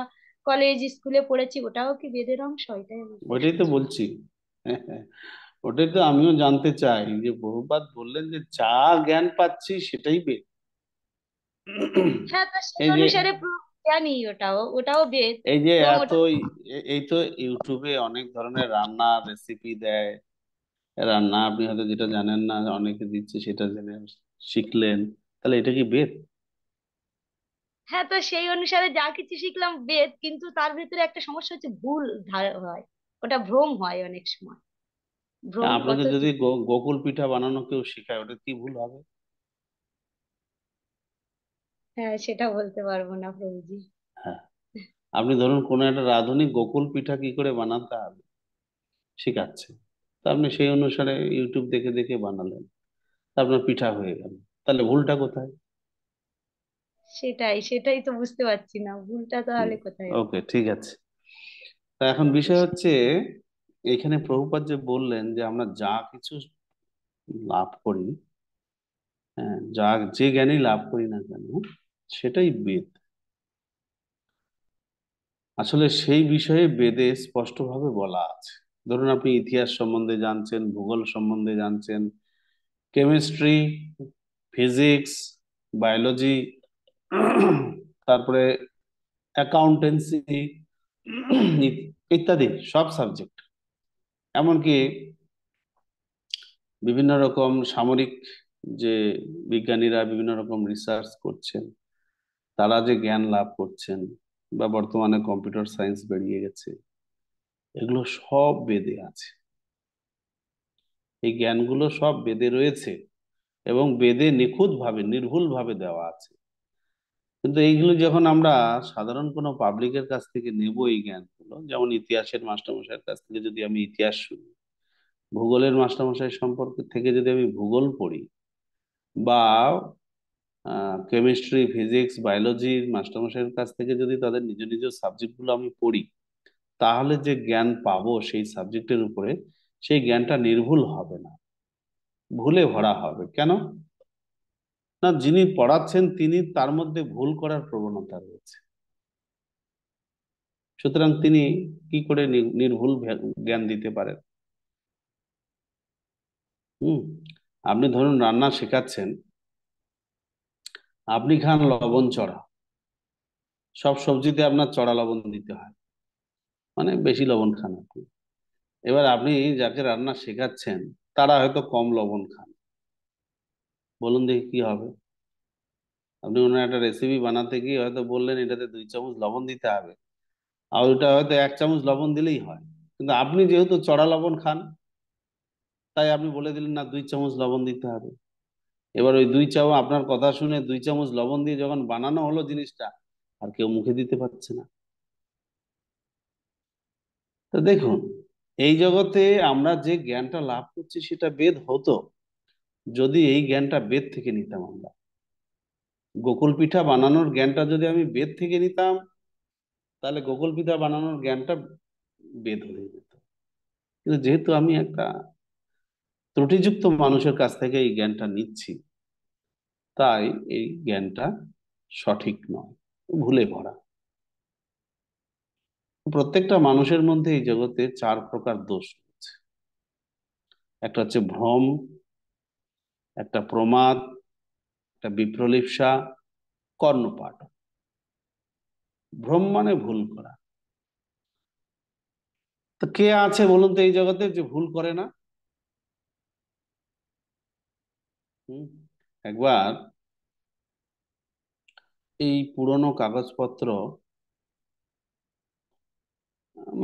কলেজ স্কুলে পড়েছি ওটাও কি বেদের অংশ এটাই ওইটাই তো বলছি (laughs) ওটাই তো আমিও জানতে চাই যে বহুপাত বললেন যে যা জ্ঞান পাচ্ছি সেটাই বেদ হ্যাঁ তা সেই অনুসারে জানি ওটাও ওটাও বেশ এই যে এত এই তো ইউটিউবে অনেক ধরনের রান্না রেসিপি দেয় রান্না আপনি হয়তো যেটা জানেন না অনেকে দিচ্ছে সেটা জেনে শিখলেন তাহলে এটা কি বেদ হ্যাঁ তো সেই অনুসারে যা কিছু শিখলাম বেদ কিন্তু তার ভিতরে একটা সমস্যা হচ্ছে ভুল হয় ওটা ভ্রম হয় অনেক সময় ভ্রম আপনাদের যদি গোকুল পিঠা বানানো কেউ শেখায় ওটা কি ভুল হবে হ্যাঁ সেটা বলতে পারবো না প্রভুজি হ্যাঁ আপনি ধরুন কোনো একটা রাঁধুনি গোকুল পিঠা কি করে বানাতে হবে শেখাচ্ছে তা আপনি সেই অনুসারে ইউটিউব দেখে দেখে বানালেন আপনার পিঠা হয়ে গেল তাহলে ভুলটা কোথায় সেটাই সেটাই তো বুঝতে পারছি না ভুলটা তাহলে কোথায় ওকে ঠিক আছে তা এখন বিষয় হচ্ছে এখানে প্রভুপাদ যে বললেন যে আমরা যা কিছু লাভ করি হ্যাঁ যা যে জ্ঞানই লাভ করি না কেন সেটাই বেদ আসলে সেই বিষয়ে বেদে স্পষ্টভাবে বলা আছে ধরুন আপনি ইতিহাস সম্বন্ধে জানছেন ভূগোল সম্বন্ধে জানছেন কেমিস্ট্রি ফিজিক্স বায়োলজি তারপরে অ্যাকাউন্টেন্সি ইত্যাদি সব সাবজেক্ট এমনকি বিভিন্ন রকম সামরিক যে বিজ্ঞানীরা বিভিন্ন রকম রিসার্চ করছেন তারা যে জ্ঞান লাভ করছেন বা বর্তমানে কম্পিউটার সায়েন্স বেরিয়ে গেছে এগুলো সব বেদে আছে এই জ্ঞানগুলো সব বেদে রয়েছে এবং বেদে নিখুঁতভাবে নির্ভুলভাবে দেওয়া আছে কিন্তু এইগুলো যখন আমরা সাধারণ কোনো পাবলিকের কাছ থেকে নেব এই জ্ঞানগুলো যেমন ইতিহাসের মাস্টারমশাইয়ের কাছ থেকে যদি আমি ইতিহাস শুনি ভূগোলের মাস্টারমশাই সম্পর্কে থেকে যদি আমি ভূগোল পড়ি বা কেমিস্ট্রি ফিজিক্স বায়োলজি মাস্টারমশাইয়ের কাছ থেকে যদি তাদের নিজ নিজ সাবজেক্টগুলো আমি পড়ি তাহলে যে জ্ঞান পাবো সেই সাবজেক্টের উপরে সেই জ্ঞানটা নির্ভুল হবে না ভুলে ভরা হবে কেন না যিনি পড়াচ্ছেন তিনি তার মধ্যে ভুল করার প্রবণতা রয়েছে সুতরাং তিনি কি করে নির্ভুল জ্ঞান দিতে পারেন হুম আপনি ধরুন রান্না শেখাচ্ছেন আপনি খান লবণ চড়া সব সবজিতে আপনার চড়া লবণ দিতে হয় মানে বেশি লবণ খান আপনি এবার আপনি যাকে রান্না শেখাচ্ছেন তারা হয়তো কম লবণ খান বলুন দেখি কি হবে আপনি ওনার একটা রেসিপি বানাতে গিয়ে হয়তো বললেন এটাতে দুই চামচ লবণ দিতে হবে আর ওইটা হয়তো এক চামচ লবণ দিলেই হয় কিন্তু আপনি যেহেতু চড়া লবণ খান তাই আপনি বলে দিলেন না দুই চামচ লবণ দিতে হবে এবার ওই দুই চামচ আপনার কথা শুনে দুই চামচ লবণ দিয়ে যখন বানানো হলো জিনিসটা আর কেউ মুখে দিতে পারছে না তো দেখুন এই জগতে আমরা যে জ্ঞানটা লাভ করছি সেটা বেদ হতো যদি এই জ্ঞানটা বেদ থেকে নিতাম আমরা গোকুল পিঠা বানানোর জ্ঞানটা যদি আমি বেদ থেকে নিতাম তাহলে গোকুল পিঠা বানানোর জ্ঞানটা বেদ হয়ে যেত কিন্তু যেহেতু আমি একটা ত্রুটিযুক্ত মানুষের কাছ থেকে এই জ্ঞানটা নিচ্ছি তাই এই জ্ঞানটা সঠিক নয় ভুলে ভরা প্রত্যেকটা মানুষের মধ্যে এই জগতে চার প্রকার দোষ রয়েছে একটা হচ্ছে ভ্রম একটা প্রমাদ একটা বিপ্রলিপসা কর্ণপাঠ ভ্রম মানে ভুল করা তো কে আছে বলুন তো এই জগতে যে ভুল করে না একবার এই পুরনো কাগজপত্র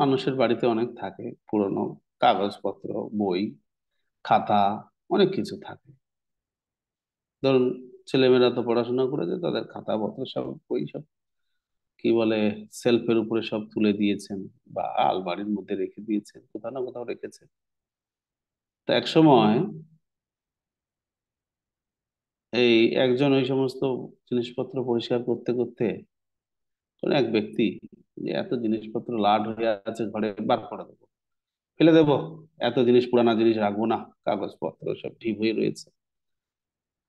মানুষের বাড়িতে অনেক থাকে পুরনো কাগজপত্র বই খাতা অনেক কিছু থাকে ধরুন ছেলেমেয়েরা তো পড়াশোনা করেছে তাদের খাতাপত্র সব বই সব কি বলে সেলফের উপরে সব তুলে দিয়েছেন বা আলমারির মধ্যে রেখে দিয়েছেন কোথাও না কোথাও রেখেছেন তো এক সময় এই একজন ওই সমস্ত জিনিসপত্র পরিষ্কার করতে করতে কোন এক ব্যক্তি যে এত জিনিসপত্র লাড হয়ে আছে ঘরে বার করে দেবো ফেলে দেবো এত জিনিস পুরানা জিনিস রাখবো না কাগজপত্র সব ঠিক হয়ে রয়েছে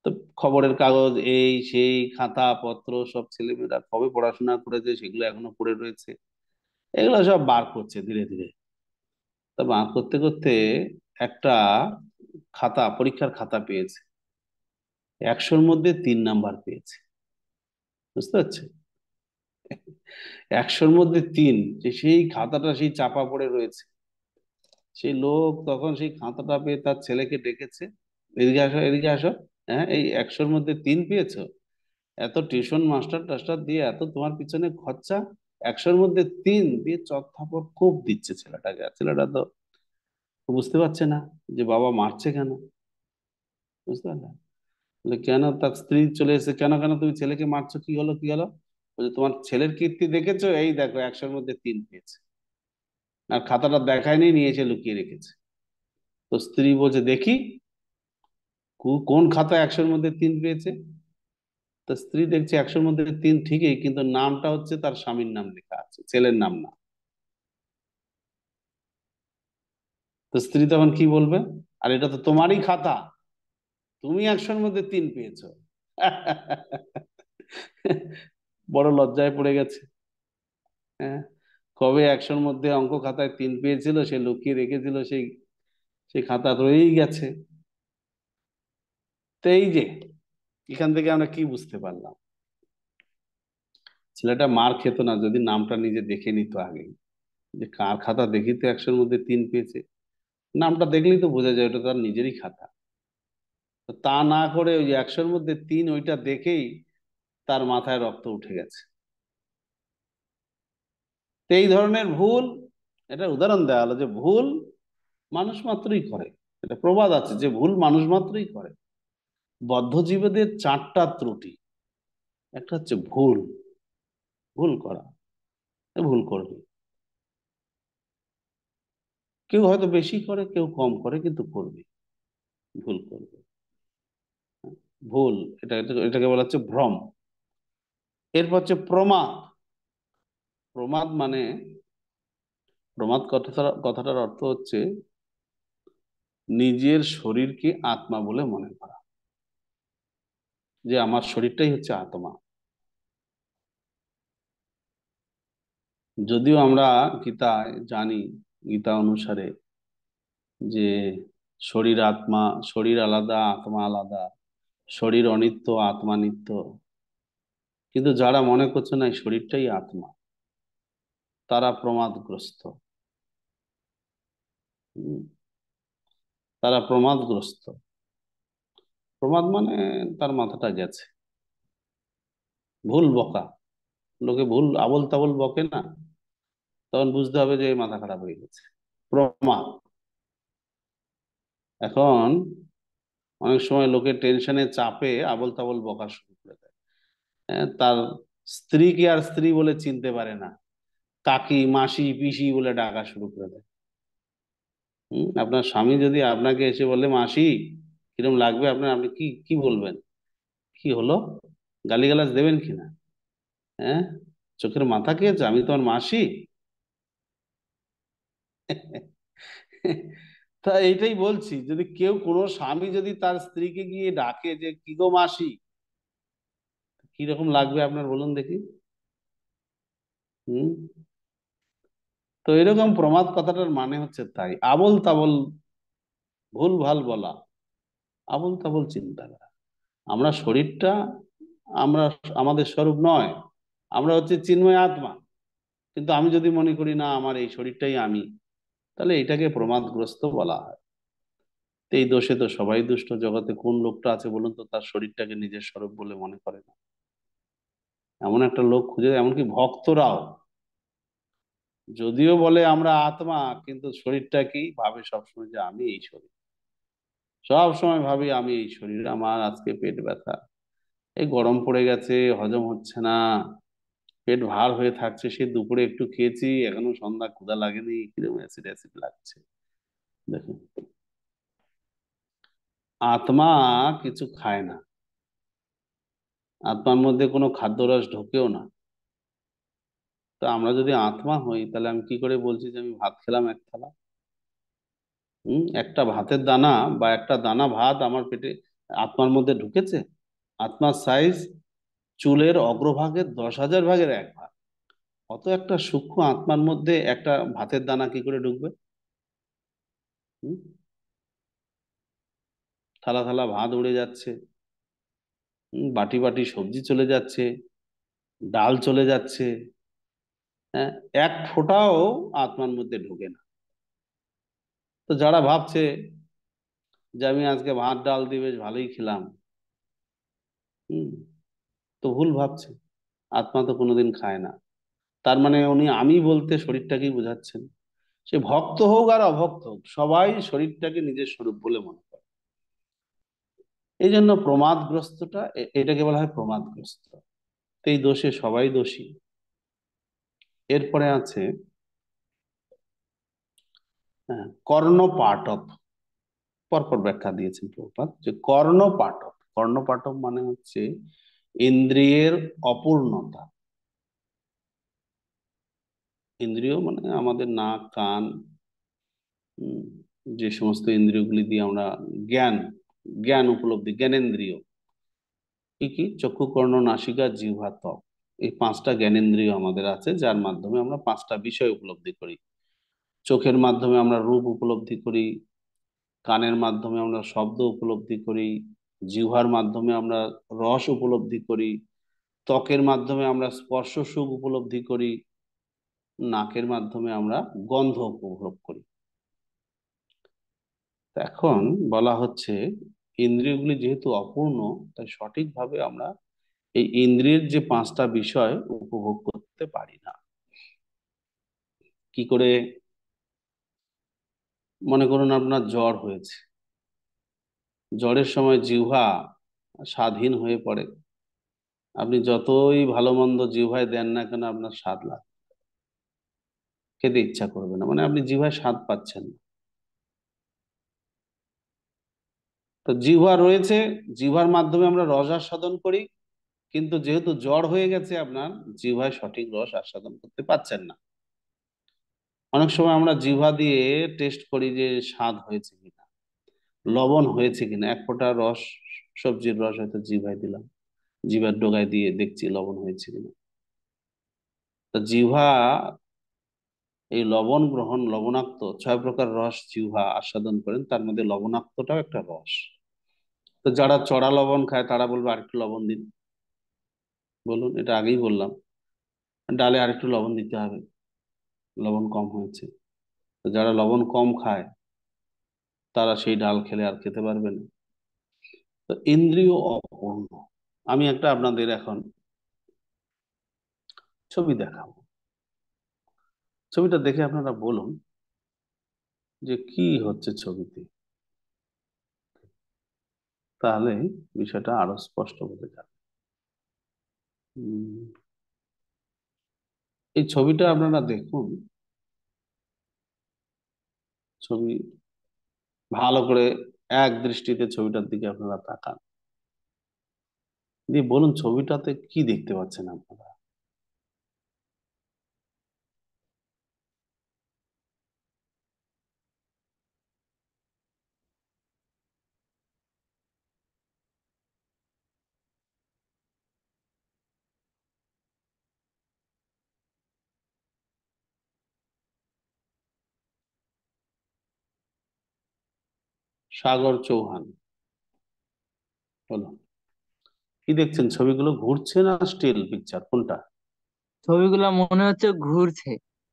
তো খবরের কাগজ এই সেই খাতা পত্র সব ছেলেমেয়েরা কবে পড়াশোনা করেছে সেগুলো এখনো পড়ে রয়েছে এগুলো সব বার করছে ধীরে ধীরে তা বার করতে করতে একটা খাতা পরীক্ষার খাতা পেয়েছে একশোর মধ্যে তিন নাম্বার পেয়েছে বুঝতে পারছে একশোর মধ্যে তিন যে সেই খাতাটা সেই চাপা পড়ে রয়েছে সেই লোক তখন সেই খাতাটা পেয়ে তার ছেলেকে ডেকেছে এদিকে আসো এদিকে আসো হ্যাঁ এই একশোর মধ্যে তিন পেয়েছো এত টিউশন মাস্টার টাস্টার দিয়ে এত তোমার পিছনে খরচা একশোর মধ্যে তিন দিয়ে চত্থাপড় খুব দিচ্ছে ছেলেটাকে ছেলেটা তো বুঝতে পারছে না যে বাবা মারছে কেন বুঝতে পারলাম বলে কেন তার স্ত্রী চলে এসে কেন কেন তুমি ছেলেকে মারছো কি হলো কি হলো বলছে তোমার ছেলের কীর্তি দেখেছো এই দেখো একশোর মধ্যে তিন পেয়েছে আর খাতাটা দেখায়নি নিয়েছে লুকিয়ে রেখেছে তো স্ত্রী বলছে দেখি কোন খাতা একশোর মধ্যে তিন পেয়েছে তো স্ত্রী দেখছে একশোর মধ্যে তিন ঠিকই কিন্তু নামটা হচ্ছে তার স্বামীর নাম লেখা আছে ছেলের নাম না তো স্ত্রী তখন কি বলবে আর এটা তো তোমারই খাতা তুমি একশোর মধ্যে তিন পেয়েছ বড় লজ্জায় পড়ে গেছে হ্যাঁ কবে একশোর মধ্যে অঙ্ক খাতায় তিন পেয়েছিল সে লুকিয়ে রেখেছিল সেই সেই খাতা রয়েই গেছে তো এই যে এখান থেকে আমরা কি বুঝতে পারলাম ছেলেটা মার খেত না যদি নামটা নিজে দেখে নিত আগে যে কার খাতা দেখি তো একশোর মধ্যে তিন পেয়েছে নামটা দেখলেই তো বোঝা যায় ওটা তার নিজেরই খাতা তা না করে ওই একশোর মধ্যে তিন ওইটা দেখেই তার মাথায় রক্ত উঠে গেছে এই ধরনের ভুল এটা উদাহরণ দেওয়া হলো যে ভুল মানুষ মাত্রই করে এটা প্রবাদ আছে যে ভুল মানুষ মাত্রই করে বদ্ধজীবীদের চারটা ত্রুটি একটা হচ্ছে ভুল ভুল করা ভুল করবে কেউ হয়তো বেশি করে কেউ কম করে কিন্তু করবে ভুল করবে ভুল এটা এটাকে বলা হচ্ছে ভ্রম এরপর হচ্ছে প্রমাদ প্রমাদ মানে প্রমাদ কথাটা কথাটার অর্থ হচ্ছে নিজের শরীরকে আত্মা বলে মনে করা যে আমার শরীরটাই হচ্ছে আত্মা যদিও আমরা গীতায় জানি গীতা অনুসারে যে শরীর আত্মা শরীর আলাদা আত্মা আলাদা শরীর অনিত্য আত্মা নিত্য কিন্তু যারা মনে করছে না শরীরটাই আত্মা তারা প্রমাদগ্রস্ত তারা প্রমাদগ্রস্ত প্রমাদ মানে তার মাথাটা গেছে ভুল বকা লোকে ভুল আবল তাবল বকে না তখন বুঝতে হবে যে মাথা খারাপ হয়ে গেছে প্রমাদ এখন অনেক সময় লোকের টেনশনে চাপে আবল তাবল বকা শুরু করে দেয় হ্যাঁ, তার স্ত্রীকে আর স্ত্রী বলে চিনতে পারে না কাকি মাসি পিসি বলে ডাকা শুরু করে দেয় আপনার স্বামী যদি আপনাকে এসে বলে মাসি কিরম লাগবে আপনার আপনি কি কি বলবেন কি হলো গালিগালাজ দেবেন কিনা হ্যাঁ চোখের মাথা খেয়েছে আমি তোমার মাসি (laughs) তা এইটাই বলছি যদি কেউ কোনো স্বামী যদি তার স্ত্রীকে গিয়ে ডাকে যে কি গো মাসি কিরকম লাগবে আপনার বলুন দেখি হুম তো এরকম প্রমাদ কথাটার মানে হচ্ছে তাই আবল তাবল ভুল ভাল বলা আবল তাবল চিন্তা করা আমরা শরীরটা আমরা আমাদের স্বরূপ নয় আমরা হচ্ছে চিন্ময় আত্মা কিন্তু আমি যদি মনে করি না আমার এই শরীরটাই আমি তাহলে এটাকে প্রমাদগ্রস্ত বলা হয় তো এই দোষে তো সবাই দুষ্ট জগতে কোন লোকটা আছে বলুন তো তার শরীরটাকে নিজের স্বরূপ বলে মনে করে না এমন একটা লোক খুঁজে এমনকি ভক্তরাও যদিও বলে আমরা আত্মা কিন্তু শরীরটা কি ভাবে সবসময় যে আমি এই শরীর সব সময় ভাবি আমি এই শরীর আমার আজকে পেট ব্যথা এই গরম পড়ে গেছে হজম হচ্ছে না পেট ভার হয়ে থাকছে সে দুপুরে একটু খেয়েছি এখনো সন্ধ্যা ক্ষুধা লাগেনি কিরকম অ্যাসিড অ্যাসিড লাগছে দেখুন আত্মা কিছু খায় না আত্মার মধ্যে কোনো খাদ্যরস ঢোকেও না তো আমরা যদি আত্মা হই তাহলে আমি কি করে বলছি যে আমি ভাত খেলাম এক থালা হম একটা ভাতের দানা বা একটা দানা ভাত আমার পেটে আত্মার মধ্যে ঢুকেছে আত্মার সাইজ চুলের অগ্রভাগের দশ হাজার ভাগের এক ভাগ অত একটা সূক্ষ্ম আত্মার মধ্যে একটা ভাতের দানা কি করে ঢুকবে থালা থালা ভাত উড়ে যাচ্ছে বাটি বাটি সবজি চলে যাচ্ছে ডাল চলে যাচ্ছে হ্যাঁ? এক ফোঁটাও আত্মার মধ্যে ঢোকে না তো যারা ভাবছে যে আমি আজকে ভাত ডাল দিয়ে বেশ ভালোই খেলাম হুম তো ভুল ভাবছে আত্মা তো কোনোদিন খায় না তার মানে উনি আমি বলতে শরীরটাকেই বুঝাচ্ছেন সে ভক্ত হোক আর অভক্ত হোক সবাই শরীরটাকে নিজের স্বরূপ বলে মনে করে এই জন্য প্রমাদগ্রস্তটা এটাকে বলা হয় প্রমাদগ্রস্ত এই দোষে সবাই দোষী এরপরে আছে হ্যাঁ, কর্ণপাটব পরপর ব্যাখ্যা দিয়েছেন প্রপাত যে কর্ণপাটব কর্ণপাটব মানে হচ্ছে আহ ইন্দ্রিয়ের অপূর্ণতা ইন্দ্রিয় মানে আমাদের নাক কান যে সমস্ত ইন্দ্রিয়গুলি দিয়ে আমরা জ্ঞান জ্ঞান উপলব্ধি জ্ঞানেন্দ্রিয় কি কি চক্ষু কর্ণ নাসিকা জিহ্বা ত্বক এই পাঁচটা জ্ঞানেন্দ্রিয় আমাদের আছে যার মাধ্যমে আমরা পাঁচটা বিষয় উপলব্ধি করি চোখের মাধ্যমে আমরা রূপ উপলব্ধি করি কানের মাধ্যমে আমরা শব্দ উপলব্ধি করি জিহ্বার মাধ্যমে আমরা রস উপলব্ধি করি ত্বকের মাধ্যমে আমরা স্পর্শ সুখ উপলব্ধি করি নাকের মাধ্যমে আমরা গন্ধ উপভোগ করি এখন বলা হচ্ছে ইন্দ্রিয়গুলি যেহেতু অপূর্ণ তাই সঠিকভাবে আমরা এই ইন্দ্রিয়ের যে পাঁচটা বিষয় উপভোগ করতে পারি না কি করে মনে করুন আপনার জ্বর হয়েছে জ্বরের সময় জিহ্বা স্বাধীন হয়ে পড়ে আপনি যতই ভালো মন্দ জিহ্বায় দেন না কেন আপনার স্বাদ লাগে খেতে ইচ্ছা করবে না মানে আপনি জিহ্বায় স্বাদ পাচ্ছেন না তো জিহ্বা রয়েছে জিহ্বার মাধ্যমে আমরা রস আস্বাদন করি কিন্তু যেহেতু জ্বর হয়ে গেছে আপনার জিহ্বায় সঠিক রস আস্বাদন করতে পাচ্ছেন না অনেক সময় আমরা জিহ্বা দিয়ে টেস্ট করি যে স্বাদ হয়েছে কিনা লবণ হয়েছে কিনা এক ফোঁটা রস সবজির রস হয়তো জিভায় দিলাম জিভার ডোগায় দিয়ে দেখছি লবণ হয়েছে কিনা তা জিহ্বা এই লবণ গ্রহণ লবণাক্ত ছয় প্রকার রস জিহা আস্বাদন করেন তার মধ্যে লবণাক্তটাও একটা রস তো যারা চড়া লবণ খায় তারা বলবে আরেকটু লবণ দিন বলুন এটা আগেই বললাম ডালে আরেকটু লবণ দিতে হবে লবণ কম হয়েছে তো যারা লবণ কম খায় তারা সেই ডাল খেলে আর খেতে পারবে না তো ইন্দ্রিয় অপূর্ণ আমি একটা আপনাদের এখন ছবি দেখাবো ছবিটা দেখে আপনারা বলুন যে কি হচ্ছে ছবিতে তাহলে বিষয়টা আরো স্পষ্ট হতে যাবে এই ছবিটা আপনারা দেখুন ছবি ভালো করে এক দৃষ্টিতে ছবিটার দিকে আপনারা তাকান দিয়ে বলুন ছবিটাতে কি দেখতে পাচ্ছেন আপনারা সাগর চৌহান বলো কি দেখছেন ছবিগুলো ঘুরছে না স্টিল পিকচার কোনটা ছবিগুলো মনে হচ্ছে ঘুরছে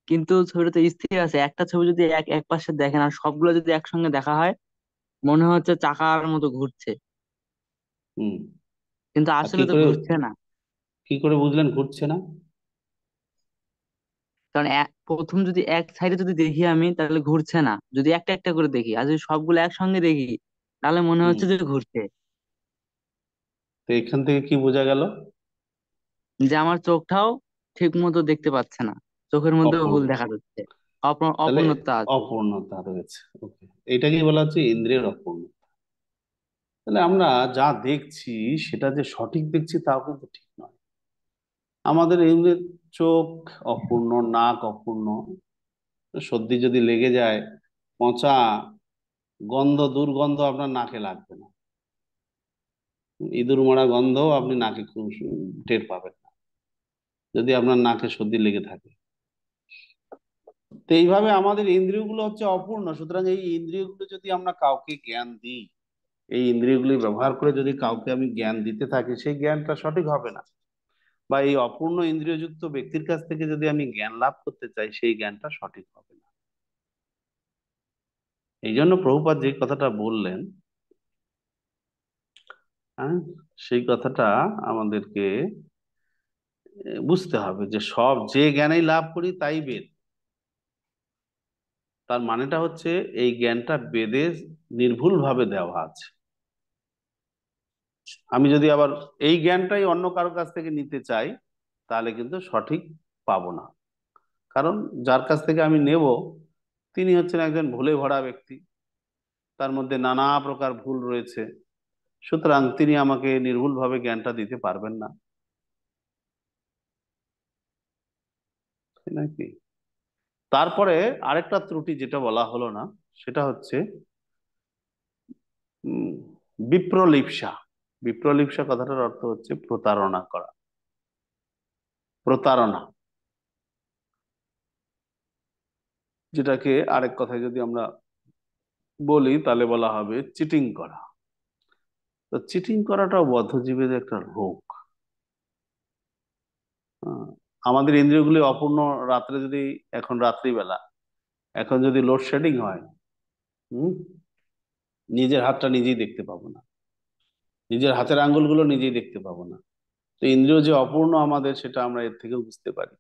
কিন্তু ছবিটা তো স্থির আছে একটা ছবি যদি এক এক পাশে দেখেন আর সবগুলো যদি একসঙ্গে দেখা হয় মনে হচ্ছে চাকার মতো ঘুরছে কিন্তু আসলে তো ঘুরছে না কি করে বুঝলেন ঘুরছে না কারণ প্রথম যদি এক সাইডে যদি দেখি আমি তাহলে ঘুরছে না যদি একটা একটা করে দেখি আর যদি সবগুলো একসঙ্গে দেখি তাহলে মনে হচ্ছে যে ঘুরছে তো এখান থেকে কি বোঝা গেল যে আমার চোখটাও ঠিক মতো দেখতে পাচ্ছে না চোখের মধ্যে ভুল দেখা যাচ্ছে তাহলে অপূর্ণতা আছে অপূর্ণতা রয়েছে ওকে এটাকে বলা হচ্ছে ইন্দ্রিয়ের অপূর্ণতা তাহলে আমরা যা দেখছি সেটা যে সঠিক দেখছি তাও কিন্তু ঠিক আমাদের এমনি চোখ অপূর্ণ নাক অপূর্ণ সর্দি যদি লেগে যায় পচা গন্ধ দুর্গন্ধ আপনার নাকে লাগবে না ইঁদুর মারা গন্ধ আপনি নাকে টের পাবেন না যদি আপনার নাকে সর্দি লেগে থাকে তো এইভাবে আমাদের ইন্দ্রিয়গুলো হচ্ছে অপূর্ণ সুতরাং এই ইন্দ্রিয়গুলো যদি আমরা কাউকে জ্ঞান দিই এই ইন্দ্রিয়গুলি ব্যবহার করে যদি কাউকে আমি জ্ঞান দিতে থাকি সেই জ্ঞানটা সঠিক হবে না বা এই অপূর্ণ ইন্দ্রিয়যুক্ত ব্যক্তির কাছ থেকে যদি আমি জ্ঞান লাভ করতে চাই সেই জ্ঞানটা সঠিক হবে না এই জন্য প্রভুপাত যে কথাটা বললেন হ্যাঁ সেই কথাটা আমাদেরকে বুঝতে হবে যে সব যে জ্ঞানেই লাভ করি তাই বেদ তার মানেটা হচ্ছে এই জ্ঞানটা বেদে নির্ভুলভাবে দেওয়া আছে আমি যদি আবার এই জ্ঞানটাই অন্য কারো কাছ থেকে নিতে চাই তাহলে কিন্তু সঠিক পাবো না কারণ যার কাছ থেকে আমি নেব তিনি হচ্ছেন একজন ভুলে ভরা ব্যক্তি তার মধ্যে নানা প্রকার ভুল রয়েছে সুতরাং তিনি আমাকে নির্ভুলভাবে জ্ঞানটা দিতে পারবেন না নাকি তারপরে আরেকটা ত্রুটি যেটা বলা হলো না সেটা হচ্ছে বিপ্রলিপসা বিপ্রলিপসা কথাটার অর্থ হচ্ছে প্রতারণা করা প্রতারণা যেটাকে আরেক কথায় যদি আমরা বলি তাহলে বলা হবে চিটিং করা তো চিটিং করাটা বদ্ধজীবীদের একটা রোগ আমাদের ইন্দ্রিয়গুলি অপূর্ণ রাত্রে যদি এখন রাত্রিবেলা এখন যদি লোডশেডিং হয় হম নিজের হাতটা নিজেই দেখতে পাবো না নিজের হাতের আঙ্গুলগুলো নিজেই দেখতে পাবো না তো ইন্দ্রিয় যে অপূর্ণ আমাদের সেটা আমরা এর থেকেও বুঝতে পারি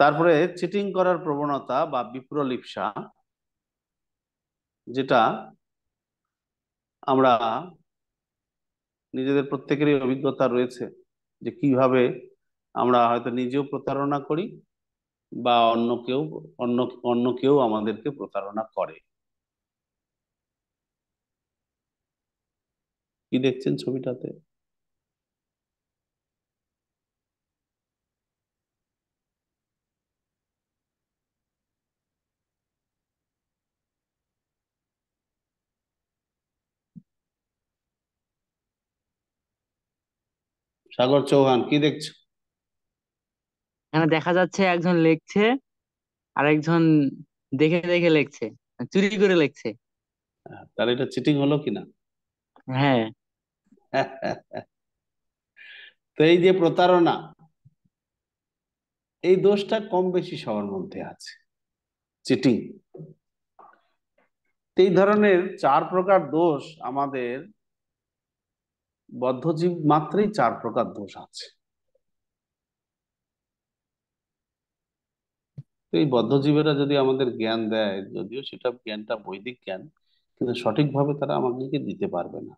তারপরে চিটিং করার প্রবণতা বা বিপ্রলিপসা যেটা আমরা নিজেদের প্রত্যেকেরই অভিজ্ঞতা রয়েছে যে কিভাবে আমরা হয়তো নিজেও প্রতারণা করি বা অন্য কেউ অন্য অন্য কেউ আমাদেরকে প্রতারণা করে কি দেখছেন ছবিটাতে সাগর চৌহান কি দেখছো এখানে দেখা যাচ্ছে একজন লিখছে আর একজন দেখে দেখে লিখছে চুরি করে লিখছে তাহলে এটা চিটিং হলো কিনা হ্যাঁ তো এই যে প্রতারণা এই দোষটা কম বেশি সবার মধ্যে আছে চিটিং এই ধরনের চার প্রকার দোষ আমাদের বদ্ধজীব মাত্রই চার প্রকার দোষ আছে এই বদ্ধজীবেরা যদি আমাদের জ্ঞান দেয় যদিও সেটা জ্ঞানটা বৈদিক জ্ঞান কিন্তু সঠিকভাবে তারা আমাদেরকে দিতে পারবে না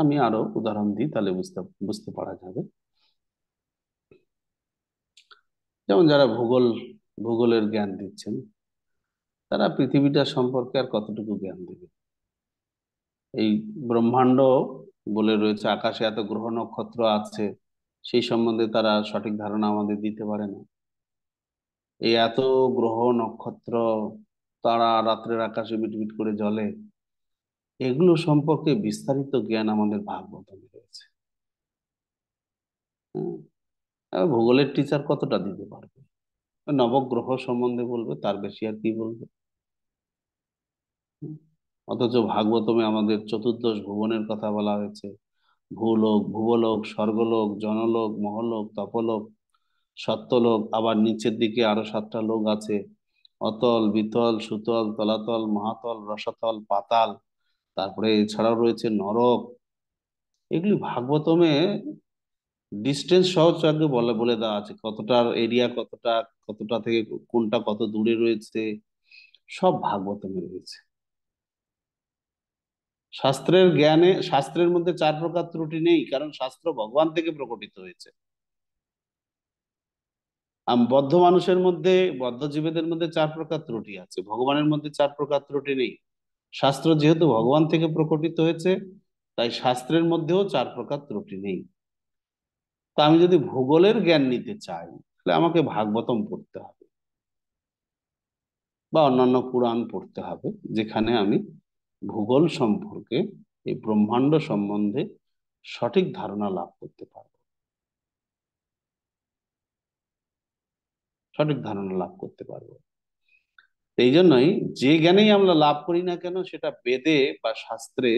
আমি আরো উদাহরণ দিই তাহলে বুঝতে বুঝতে পারা যাবে যেমন যারা ভূগোল ভূগোলের জ্ঞান দিচ্ছেন তারা পৃথিবীটা সম্পর্কে আর কতটুকু জ্ঞান দেবে এই ব্রহ্মাণ্ড বলে রয়েছে আকাশে এত গ্রহ নক্ষত্র আছে সেই সম্বন্ধে তারা সঠিক ধারণা আমাদের দিতে পারে না এই এত গ্রহ নক্ষত্র তারা রাত্রের আকাশে বিট করে জলে এগুলো সম্পর্কে বিস্তারিত জ্ঞান আমাদের ভাগবতনে রয়েছে হ্যাঁ? ভূগোলের টিচার কতটা দিতে পারবে নবগ্রহ সম্বন্ধে বলবে তার বেশি আর কি বলবে অথচ ভাগবতমে আমাদের চতুর্দশ ভুবনের কথা বলা হয়েছে ভূলোক ভুবলোক স্বর্গলোক জনলোক মহলোক তপলোক সত্যলোক আবার নিচের দিকে আরো সাতটা লোক আছে অতল বিতল সুতল তলাতল মহাতল রসাতল পাতাল তারপরে এছাড়াও রয়েছে নরক এগুলি ভাগবতমে ডিস্টেন্স সহজে বলে বলে দেওয়া আছে কতটার এরিয়া কতটা কতটা থেকে কোনটা কত দূরে রয়েছে সব ভাগবতমে রয়েছে শাস্ত্রের জ্ঞানে শাস্ত্রের মধ্যে চার প্রকার ত্রুটি নেই কারণ শাস্ত্র ভগবান থেকে প্রকটিত হয়েছে বদ্ধ মানুষের মধ্যে বদ্ধ জীবেদের মধ্যে চার প্রকার ত্রুটি আছে ভগবানের মধ্যে চার প্রকার ত্রুটি নেই শাস্ত্র যেহেতু ভগবান থেকে প্রকটিত হয়েছে তাই শাস্ত্রের মধ্যেও চার প্রকার ত্রুটি নেই তা আমি যদি ভূগোলের জ্ঞান নিতে চাই তাহলে আমাকে ভাগবতম পড়তে হবে বা অন্যান্য পুরাণ পড়তে হবে যেখানে আমি ভূগোল সম্পর্কে এই ব্রহ্মাণ্ড সম্বন্ধে সঠিক ধারণা লাভ করতে পারব সঠিক ধারণা লাভ করতে পারবো এই জন্যই যে জ্ঞানেই আমরা লাভ করি না কেন সেটা বেদে বা শাস্ত্রে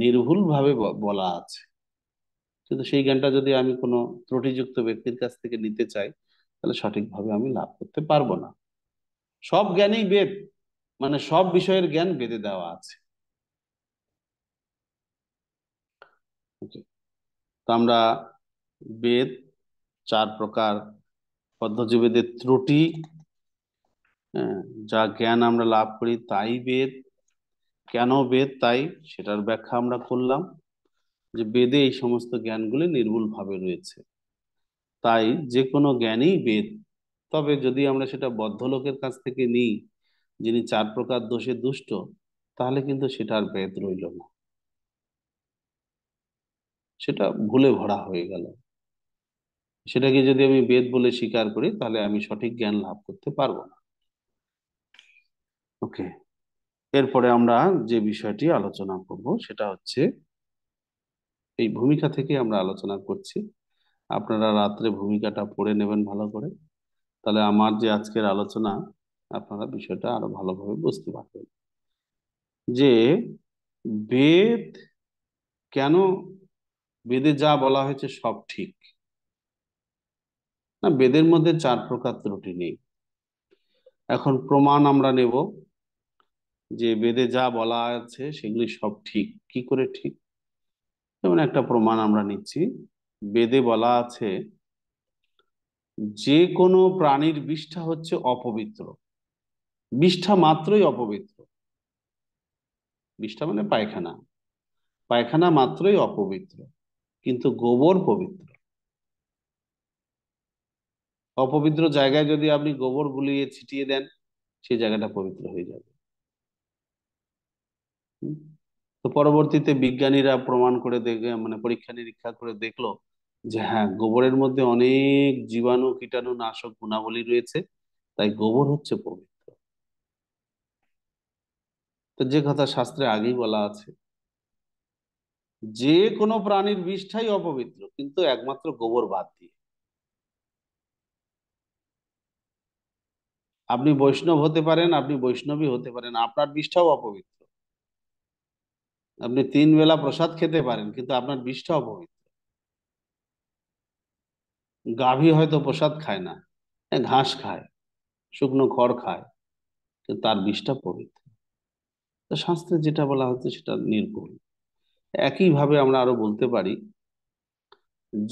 নির্ভুলভাবে বলা আছে কিন্তু সেই জ্ঞানটা যদি আমি কোনো ত্রুটিযুক্ত ব্যক্তির কাছ থেকে নিতে চাই তাহলে সঠিকভাবে আমি লাভ করতে পারবো না সব জ্ঞানেই বেদ মানে সব বিষয়ের জ্ঞান বেদে দেওয়া আছে তো আমরা বেদ চার প্রকার পদ্মজীবেদের ত্রুটি হ্যাঁ, যা জ্ঞান আমরা লাভ করি তাই বেদ কেন বেদ তাই সেটার ব্যাখ্যা আমরা করলাম যে বেদে এই সমস্ত জ্ঞানগুলি নির্ভুলভাবে রয়েছে তাই যে কোনো জ্ঞানই বেদ তবে যদি আমরা সেটা বদ্ধ লোকের কাছ থেকে নিই যিনি চার প্রকার দোষে দুষ্ট তাহলে কিন্তু সেটা আর বেদ রইল না সেটা ভুলে ভরা হয়ে গেল সেটাকে যদি আমি বেদ বলে স্বীকার করি তাহলে আমি সঠিক জ্ঞান লাভ করতে পারবো না ওকে এরপরে আমরা যে বিষয়টি আলোচনা করব সেটা হচ্ছে এই ভূমিকা থেকে আমরা আলোচনা করছি আপনারা রাত্রে ভূমিকাটা পড়ে নেবেন ভালো করে তাহলে আমার যে আজকের আলোচনা আপনারা বিষয়টা আরো ভালোভাবে বুঝতে পারবেন যে বেদ কেন বেদে যা বলা হয়েছে সব ঠিক না বেদের মধ্যে চার প্রকার ত্রুটি নেই এখন প্রমাণ আমরা নেব যে বেদে যা বলা আছে সেগুলি সব ঠিক কি করে ঠিক যেমন একটা প্রমাণ আমরা নিচ্ছি বেদে বলা আছে যে কোনো প্রাণীর বিষ্ঠা হচ্ছে অপবিত্র বিষ্ঠা মাত্রই অপবিত্র বিষ্ঠা মানে পায়খানা পায়খানা মাত্রই অপবিত্র কিন্তু গোবর পবিত্র অপবিত্র জায়গায় যদি আপনি গোবর গুলিয়ে ছিটিয়ে দেন সেই জায়গাটা পবিত্র হয়ে যাবে তো পরবর্তীতে বিজ্ঞানীরা প্রমাণ করে দেখে মানে পরীক্ষা নিরীক্ষা করে দেখলো যে হ্যাঁ গোবরের মধ্যে অনেক জীবাণু কীটাণু নাশক গুণাবলী রয়েছে তাই গোবর হচ্ছে পবিত্র তো যে কথা শাস্ত্রে আগেই বলা আছে যে কোনো প্রাণীর বিষ্ঠাই অপবিত্র কিন্তু একমাত্র গোবর বাদ দিয়ে আপনি বৈষ্ণব হতে পারেন আপনি বৈষ্ণবী হতে পারেন আপনার বিষ্ঠাও অপবিত্র আপনি তিন বেলা প্রসাদ খেতে পারেন কিন্তু আপনার বিষটা অপবিত্র গাভী হয়তো প্রসাদ খায় না ঘাস খায় শুকনো খড় খায় কিন্তু তার বিষটা পবিত্র তো শাস্ত্রে যেটা বলা হচ্ছে সেটা নির্ভুল একইভাবে আমরা আরো বলতে পারি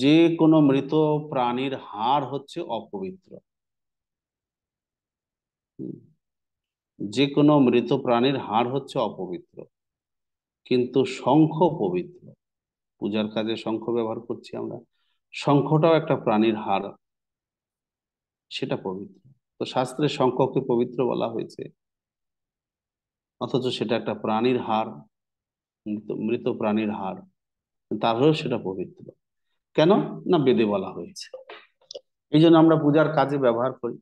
যে কোনো মৃত প্রাণীর হাড় হচ্ছে অপবিত্র যে কোনো মৃত প্রাণীর হাড় হচ্ছে অপবিত্র কিন্তু শঙ্খ পবিত্র পূজার কাজে শঙ্খ ব্যবহার করছি আমরা শঙ্খটাও একটা প্রাণীর হার সেটা পবিত্র তো শাস্ত্রে শঙ্খকে পবিত্র বলা হয়েছে অথচ সেটা একটা প্রাণীর হার মৃত প্রাণীর হার তারপরেও সেটা পবিত্র কেন না বেদে বলা হয়েছে এই আমরা পূজার কাজে ব্যবহার করি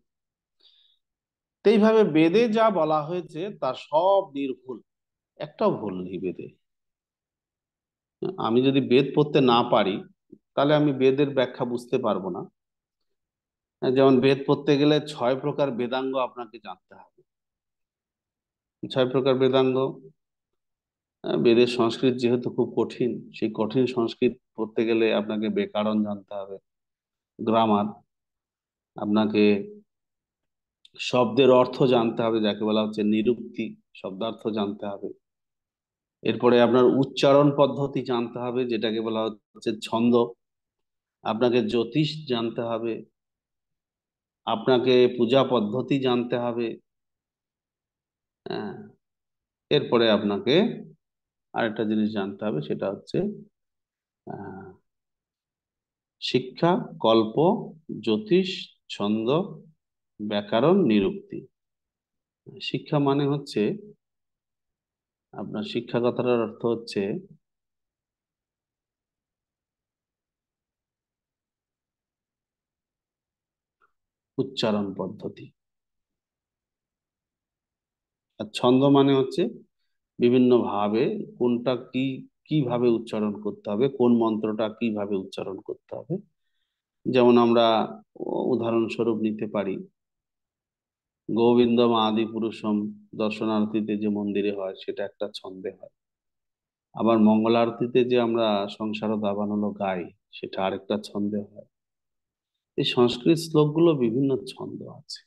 এইভাবে বেদে যা বলা হয়েছে তা সব নির্ভুল একটাও ভুল নেই বেদে আমি যদি বেদ পড়তে না পারি তাহলে আমি বেদের ব্যাখ্যা বুঝতে পারবো না যেমন বেদ পড়তে গেলে ছয় প্রকার বেদাঙ্গ আপনাকে জানতে হবে ছয় প্রকার বেদাঙ্গ বেদের সংস্কৃত যেহেতু খুব কঠিন সেই কঠিন সংস্কৃত পড়তে গেলে আপনাকে ব্যাকরণ জানতে হবে গ্রামার আপনাকে শব্দের অর্থ জানতে হবে যাকে বলা হচ্ছে নিরুক্তি শব্দার্থ জানতে হবে এরপরে আপনার উচ্চারণ পদ্ধতি জানতে হবে যেটাকে বলা হচ্ছে ছন্দ আপনাকে জ্যোতিষ জানতে হবে আপনাকে পূজা পদ্ধতি জানতে হবে হ্যাঁ, এরপরে আপনাকে আরেকটা জিনিস জানতে হবে সেটা হচ্ছে শিক্ষা কল্প জ্যোতিষ ছন্দ ব্যাকরণ নিরুক্তি শিক্ষা মানে হচ্ছে আপনার শিক্ষা কথাটার অর্থ হচ্ছে উচ্চারণ পদ্ধতি আর ছন্দ মানে হচ্ছে বিভিন্ন ভাবে কোনটা কি কিভাবে উচ্চারণ করতে হবে কোন মন্ত্রটা কিভাবে উচ্চারণ করতে হবে যেমন আমরা উদাহরণস্বরূপ নিতে পারি গোবিন্দম আদি পুরুষম দর্শনার্থীতে যে মন্দিরে হয় সেটা একটা ছন্দে হয় আবার মঙ্গলারতিতে যে আমরা সংসার দাবানলো গাই সেটা আরেকটা ছন্দে হয় এই সংস্কৃত শ্লোকগুলো বিভিন্ন ছন্দ আছে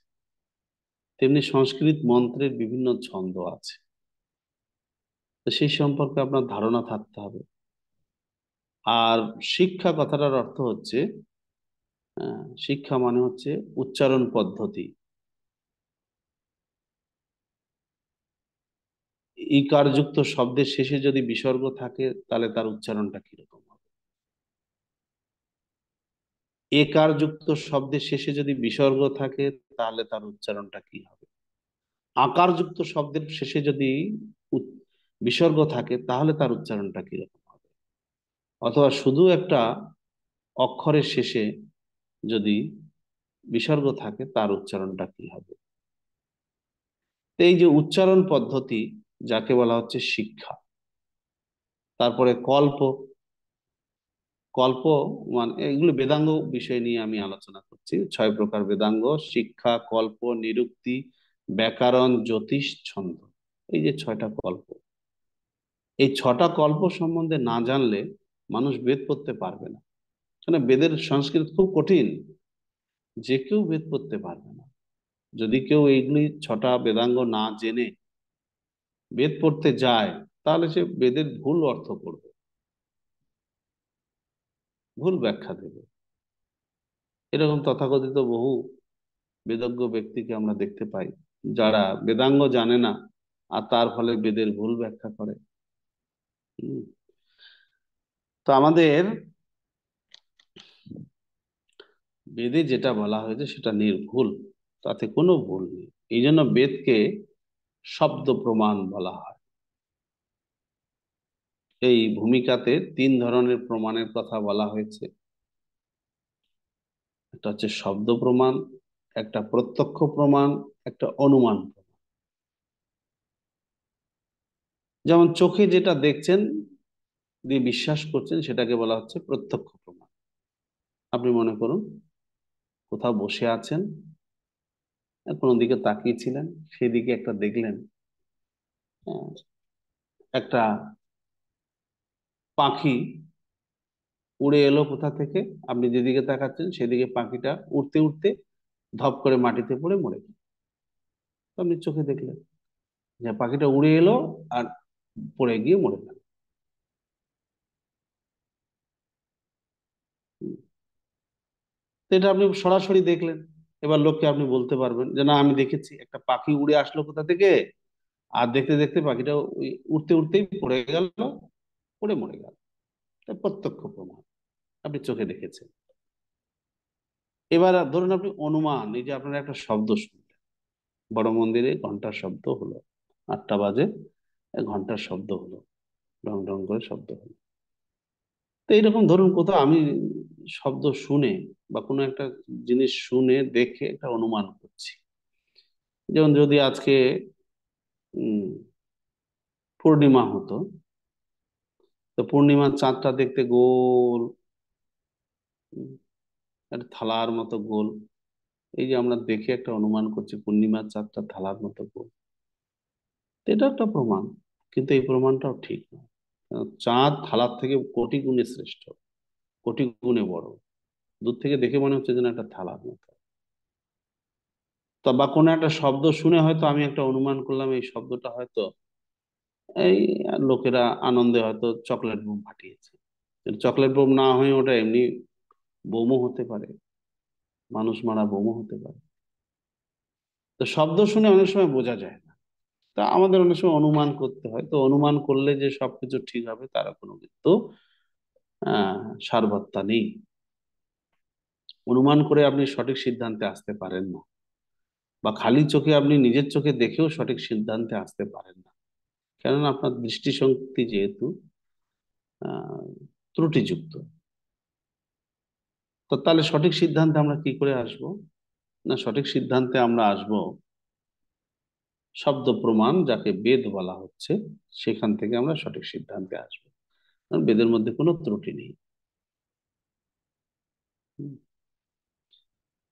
তেমনি সংস্কৃত মন্ত্রের বিভিন্ন ছন্দ আছে তো সেই সম্পর্কে আপনার ধারণা থাকতে হবে আর শিক্ষা কথাটার অর্থ হচ্ছে শিক্ষা মানে হচ্ছে উচ্চারণ পদ্ধতি ইকারযুক্ত শব্দের শেষে যদি বিসর্গ থাকে তাহলে তার উচ্চারণটা কিরকম হবে একারযুক্ত শব্দের শেষে যদি বিসর্গ থাকে তাহলে তার উচ্চারণটা কি হবে আকারযুক্ত শব্দের শেষে যদি বিসর্গ থাকে তাহলে তার উচ্চারণটা কিরকম হবে অথবা শুধু একটা অক্ষরের শেষে যদি বিসর্গ থাকে তার উচ্চারণটা কি হবে এই যে উচ্চারণ পদ্ধতি যাকে বলা হচ্ছে শিক্ষা তারপরে কল্প কল্প মানে এগুলো বেদাঙ্গ বিষয় নিয়ে আমি আলোচনা করছি ছয় প্রকার বেদাঙ্গ শিক্ষা কল্প নিরুক্তি ব্যাকরণ জ্যোতিষ ছন্দ এই যে ছয়টা কল্প এই ছটা কল্প সম্বন্ধে না জানলে মানুষ বেদ পড়তে পারবে না মানে বেদের সংস্কৃত খুব কঠিন যে কেউ বেদ পড়তে পারবে না যদি কেউ এইগুলি ছটা বেদাঙ্গ না জেনে বেদ পড়তে যায় তাহলে সে বেদের ভুল অর্থ করবে ভুল ব্যাখ্যা দেবে এরকম তথাকথিত বহু বেদজ্ঞ ব্যক্তিকে আমরা দেখতে পাই যারা বেদাঙ্গ জানে না আর তার ফলে বেদের ভুল ব্যাখ্যা করে তো আমাদের বেদে যেটা বলা হয়েছে সেটা নির্ভুল তাতে কোনো ভুল নেই এই জন্য বেদকে শব্দ প্রমাণ বলা হয় এই ভূমিকাতে তিন ধরনের প্রমাণের কথা বলা হয়েছে একটা হচ্ছে শব্দ প্রমাণ একটা প্রত্যক্ষ প্রমাণ একটা অনুমান প্রমাণ যেমন চোখে যেটা দেখছেন দিয়ে বিশ্বাস করছেন সেটাকে বলা হচ্ছে প্রত্যক্ষ প্রমাণ আপনি মনে করুন কোথাও বসে আছেন হ্যাঁ, কোনো দিকে তাকিয়েছিলেন সেদিকে একটা দেখলেন হ্যাঁ, একটা পাখি উড়ে এলো কোথা থেকে আপনি যেদিকে তাকাচ্ছেন সেদিকে পাখিটা উড়তে উড়তে ধপ করে মাটিতে পড়ে মরে গেল আপনি চোখে দেখলেন যে পাখিটা উড়ে এলো আর পড়ে গিয়ে মরে গেল এটা আপনি সরাসরি দেখলেন এবার লোককে আপনি বলতে পারবেন যে না আমি দেখেছি একটা পাখি উড়ে আসলো কোথা থেকে আর দেখতে দেখতে পাখিটা উঠতে উঠতেই পড়ে গেল পড়ে মরে গেল প্রত্যক্ষ প্রমাণ আপনি চোখে দেখেছেন এবার ধরুন আপনি অনুমান এই যে আপনার একটা শব্দ শুনলেন বড় মন্দিরে ঘন্টার শব্দ হলো আটটা বাজে ঘন্টার শব্দ হলো ঢং ঢং করে শব্দ হলো তো এইরকম ধরুন কোথাও আমি শব্দ শুনে বা কোনো একটা জিনিস শুনে দেখে একটা অনুমান করছি যেমন যদি আজকে পূর্ণিমা হতো তো পূর্ণিমার চাঁদটা দেখতে গোল একটা থালার মতো গোল এই যে আমরা দেখে একটা অনুমান করছি পূর্ণিমার চাঁদটা থালার মতো গোল এটা একটা প্রমাণ কিন্তু এই প্রমাণটাও ঠিক নয় চাঁদ থালার থেকে কোটি গুণে শ্রেষ্ঠ কোটি গুণে বড় দূর থেকে দেখে মনে হচ্ছে যেন একটা থালার মতো তা বা কোনো একটা শব্দ শুনে হয়তো আমি একটা অনুমান করলাম এই শব্দটা হয়তো এই লোকেরা আনন্দে হয়তো চকলেট বোম ফাটিয়েছে চকলেট বোম না হয়ে ওটা এমনি বোমও হতে পারে মানুষ মারা বোমও হতে পারে তো শব্দ শুনে অনেক সময় বোঝা যায় না তা আমাদের অনেক সময় অনুমান করতে হয় তো অনুমান করলে যে সবকিছু ঠিক হবে তারা কোনো কিন্তু সারবত্তা নেই অনুমান করে আপনি সঠিক সিদ্ধান্তে আসতে পারেন না বা খালি চোখে আপনি নিজের চোখে দেখেও সঠিক সিদ্ধান্তে আসতে পারেন না কেননা আপনার দৃষ্টিশক্তি যেহেতু ত্রুটিযুক্ত তো তাহলে সঠিক সিদ্ধান্তে আমরা কি করে আসব না সঠিক সিদ্ধান্তে আমরা আসব শব্দ প্রমাণ যাকে বেদ বলা হচ্ছে সেখান থেকে আমরা সঠিক সিদ্ধান্তে আসব কারণ বেদের মধ্যে কোনো ত্রুটি নেই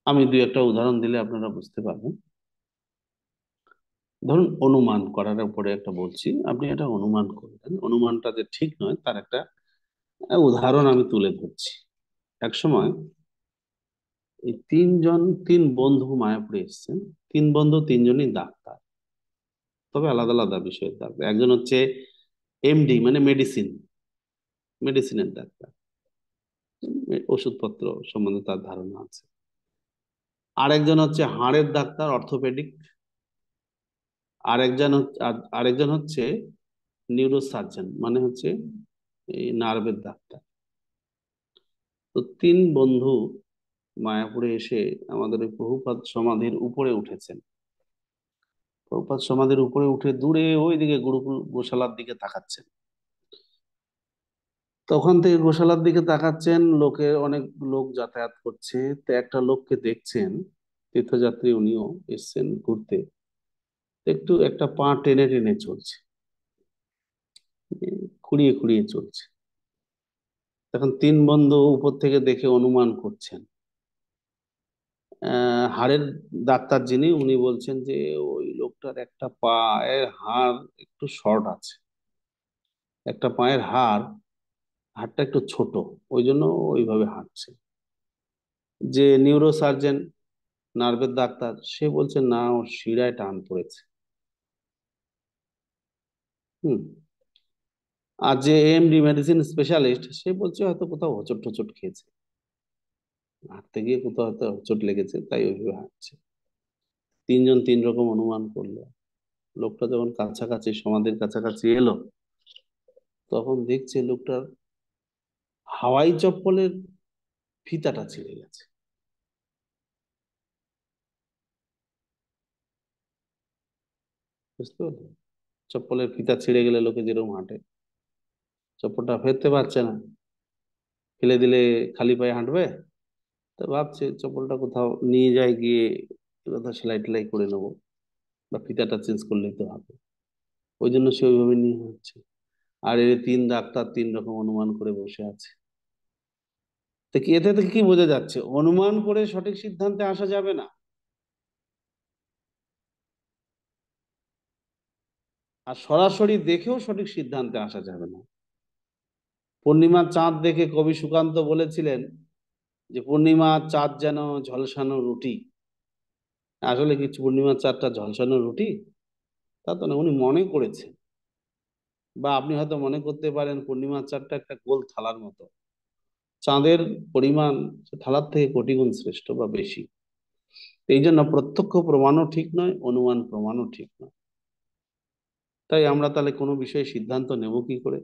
আমি দুই একটা উদাহরণ দিলে আপনারা বুঝতে পারবেন ধরুন অনুমান করার উপরে একটা বলছি আপনি এটা অনুমান করবেন অনুমানটা যে ঠিক নয় তার একটা উদাহরণ আমি তুলে ধরছি এক সময় এই তিনজন তিন বন্ধু মায়াপুরে এসছেন তিন বন্ধু তিনজনই ডাক্তার তবে আলাদা আলাদা বিষয়ের ডাক্তার একজন হচ্ছে এমডি মানে মেডিসিন মেডিসিনের ডাক্তার ওষুধপত্র সম্বন্ধে তার ধারণা আছে আরেকজন হচ্ছে হাড়ের ডাক্তার অর্থোপেডিক আরেকজন আরেকজন হচ্ছে নিউরোসার্জন মানে হচ্ছে এই নার্ভের ডাক্তার তো তিন বন্ধু মায়াপুরে এসে আমাদের বহুপাত সমাধির উপরে উঠেছেন প্রভুপাত সমাধির উপরে উঠে দূরে ওইদিকে গুরুকুল গোশালার দিকে তাকাচ্ছেন তখন থেকে গোশালার দিকে তাকাচ্ছেন লোকে অনেক লোক যাতায়াত করছে তো একটা লোককে দেখছেন তীর্থযাত্রী উনিও এসছেন ঘুরতে একটু একটা পা টেনে টেনে চলছে খুঁড়িয়ে খুঁড়িয়ে চলছে এখন তিন বন্ধু উপর থেকে দেখে অনুমান করছেন হাড়ের ডাক্তার যিনি উনি বলছেন যে ওই লোকটার একটা পায়ের হাড় একটু শর্ট আছে একটা পায়ের হাড় হাড়টা একটু ছোট ওই জন্য ওইভাবে হাঁটছে যে নিউরোসার্জেন নার্ভের ডাক্তার সে বলছে না ওর শিরায় টান পড়েছে হুম আর যে এমডি মেডিসিন স্পেশালিস্ট সে বলছে হয়তো কোথাও হচট টোচট খেয়েছে হাঁটতে গিয়ে কোথাও হয়তো চোট লেগেছে তাই ওইভাবে হাঁটছে তিনজন তিন রকম অনুমান করলো লোকটা যখন কাছাকাছি সমাধির কাছাকাছি এলো তখন দেখছে লোকটার হাওয়াই চপ্পলের ফিতাটা ছিঁড়ে গেছে বুঝতে পারলে চপ্পলের ফিতা ছিঁড়ে গেলে লোকে যেরকম হাঁটে চপ্পলটা ফেরতে পারছে না ফেলে দিলে খালি পায়ে হাঁটবে তো ভাবছে চপ্পলটা কোথাও নিয়ে যায় গিয়ে কোথাও সেলাই টেলাই করে নেবো বা ফিতাটা চেঞ্জ করলেই তো হবে ওই জন্য সে ওইভাবে নিয়ে হচ্ছে আর এর তিন ডাক্তার তিন রকম অনুমান করে বসে আছে তো কি এতে কি বোঝা যাচ্ছে অনুমান করে সঠিক সিদ্ধান্তে আসা যাবে না আর সরাসরি দেখেও সঠিক সিদ্ধান্তে আসা যাবে না পূর্ণিমা চাঁদ দেখে কবি সুকান্ত বলেছিলেন যে পূর্ণিমা চাঁদ যেন ঝলসানো রুটি আসলে কি পূর্ণিমার চাঁদটা ঝলসানো রুটি তা তো না উনি মনে করেছেন বা আপনি হয়তো মনে করতে পারেন পূর্ণিমার চাঁদটা একটা গোল থালার মতো চাঁদের পরিমাণ থালার থেকে কোটি গুণ শ্রেষ্ঠ বা বেশি এই জন্য প্রত্যক্ষ প্রমাণও ঠিক নয় অনুমান প্রমাণও ঠিক নয় তাই আমরা তাহলে কোনো বিষয়ে সিদ্ধান্ত নেব কি করে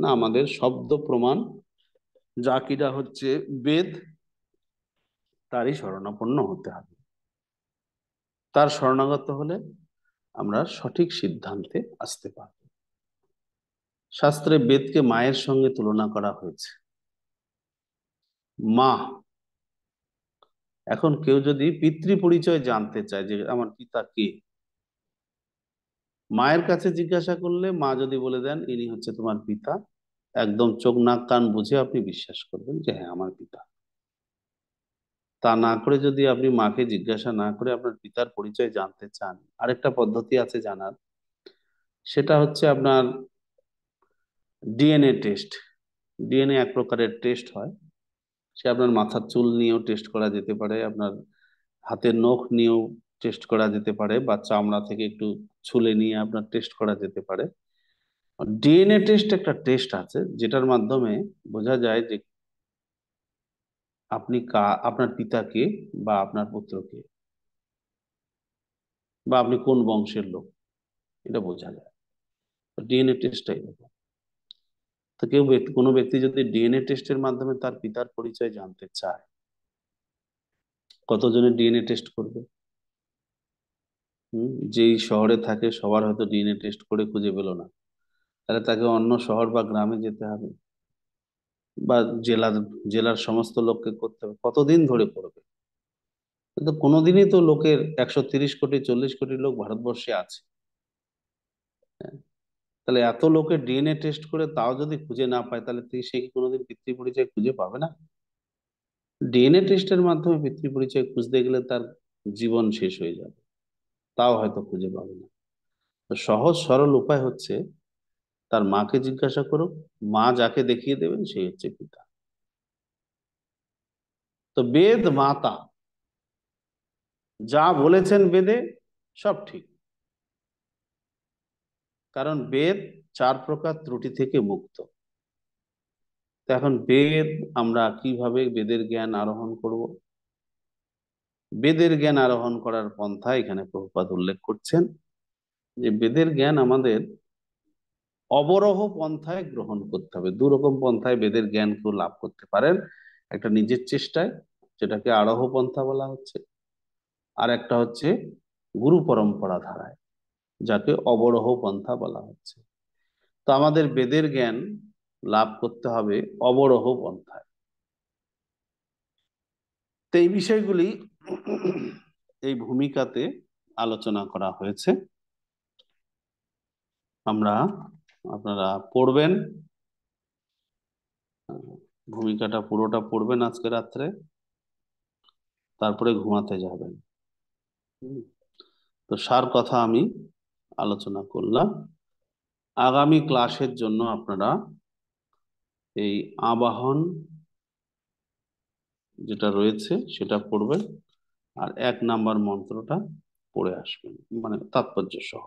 না আমাদের শব্দ প্রমাণ জাকিরা হচ্ছে বেদ তারই শরণাপন্ন হতে হবে তার শরণাগত হলে আমরা সঠিক সিদ্ধান্তে আসতে পারব শাস্ত্রে বেদকে মায়ের সঙ্গে তুলনা করা হয়েছে মা এখন কেউ যদি পিতৃ পরিচয় জানতে চায় যে আমার পিতা কে মায়ের কাছে জিজ্ঞাসা করলে মা যদি বলে দেন ইনি হচ্ছে তোমার পিতা একদম চোখ নাক কান বুঝে আপনি বিশ্বাস করবেন যে হ্যাঁ আমার পিতা তা না করে যদি আপনি মাকে জিজ্ঞাসা না করে আপনার পিতার পরিচয় জানতে চান আরেকটা পদ্ধতি আছে জানার সেটা হচ্ছে আপনার ডিএনএ টেস্ট ডিএনএ এক প্রকারের টেস্ট হয় সে আপনার মাথার চুল নিয়েও টেস্ট করা যেতে পারে আপনার হাতের নখ নিয়েও টেস্ট করা যেতে পারে বা চামড়া থেকে একটু ছুলে নিয়ে আপনার টেস্ট করা যেতে পারে ডিএনএ টেস্ট একটা টেস্ট আছে যেটার মাধ্যমে বোঝা যায় যে আপনি কা আপনার পিতাকে বা আপনার পুত্রকে বা আপনি কোন বংশের লোক এটা বোঝা যায় ডিএনএ টেস্টটাই এরকম তো কেউ কোনো ব্যক্তি যদি ডিএনএ টেস্টের মাধ্যমে তার পিতার পরিচয় জানতে চায় কতজনে ডিএনএ টেস্ট করবে যেই শহরে থাকে সবার হয়তো ডিএনএ টেস্ট করে খুঁজে পেল না তাহলে তাকে অন্য শহর বা গ্রামে যেতে হবে বা জেলার জেলার সমস্ত লোককে করতে হবে কতদিন ধরে করবে কিন্তু কোনোদিনই তো লোকের একশো তিরিশ কোটি চল্লিশ কোটি লোক ভারতবর্ষে আছে হ্যাঁ, তাহলে এত লোকের ডিএনএ টেস্ট করে তাও যদি খুঁজে না পায় তাহলে তুই সে কি কোনোদিন পিতৃ পরিচয় খুঁজে পাবে না ডিএনএ টেস্টের মাধ্যমে পিতৃ পরিচয় খুঁজতে গেলে তার জীবন শেষ হয়ে যাবে তাও হয়তো খুঁজে পাবে না সহজ সরল উপায় হচ্ছে তার মাকে জিজ্ঞাসা করুক মা যাকে দেখিয়ে দেবেন সেই হচ্ছে পিতা তো বেদ মাতা যা বলেছেন বেদে সব ঠিক কারণ বেদ চার প্রকার ত্রুটি থেকে মুক্ত এখন বেদ আমরা কিভাবে বেদের জ্ঞান আরোহণ করব বেদের জ্ঞান আরোহণ করার পন্থা এখানে প্রভুপাত উল্লেখ করছেন যে বেদের জ্ঞান আমাদের অবরহ পন্থায় গ্রহণ করতে হবে দু রকম পন্থায় বেদের জ্ঞান কেউ লাভ করতে পারেন একটা নিজের চেষ্টায় যেটাকে আরোহ পন্থা বলা হচ্ছে আর একটা হচ্ছে গুরু পরম্পরা ধারায় যাকে অবরোহ পন্থা বলা হচ্ছে তো আমাদের বেদের জ্ঞান লাভ করতে হবে অবরহ পন্থায় তো এই বিষয়গুলি এই ভূমিকাতে আলোচনা করা হয়েছে আমরা আপনারা পড়বেন ভূমিকাটা পুরোটা পড়বেন আজকে রাত্রে তারপরে ঘুমাতে যাবেন তো সার কথা আমি আলোচনা করলাম আগামী ক্লাসের জন্য আপনারা এই আবাহন যেটা রয়েছে সেটা পড়বেন আর এক নাম্বার মন্ত্রটা পড়ে আসবেন মানে তাৎপর্য সহ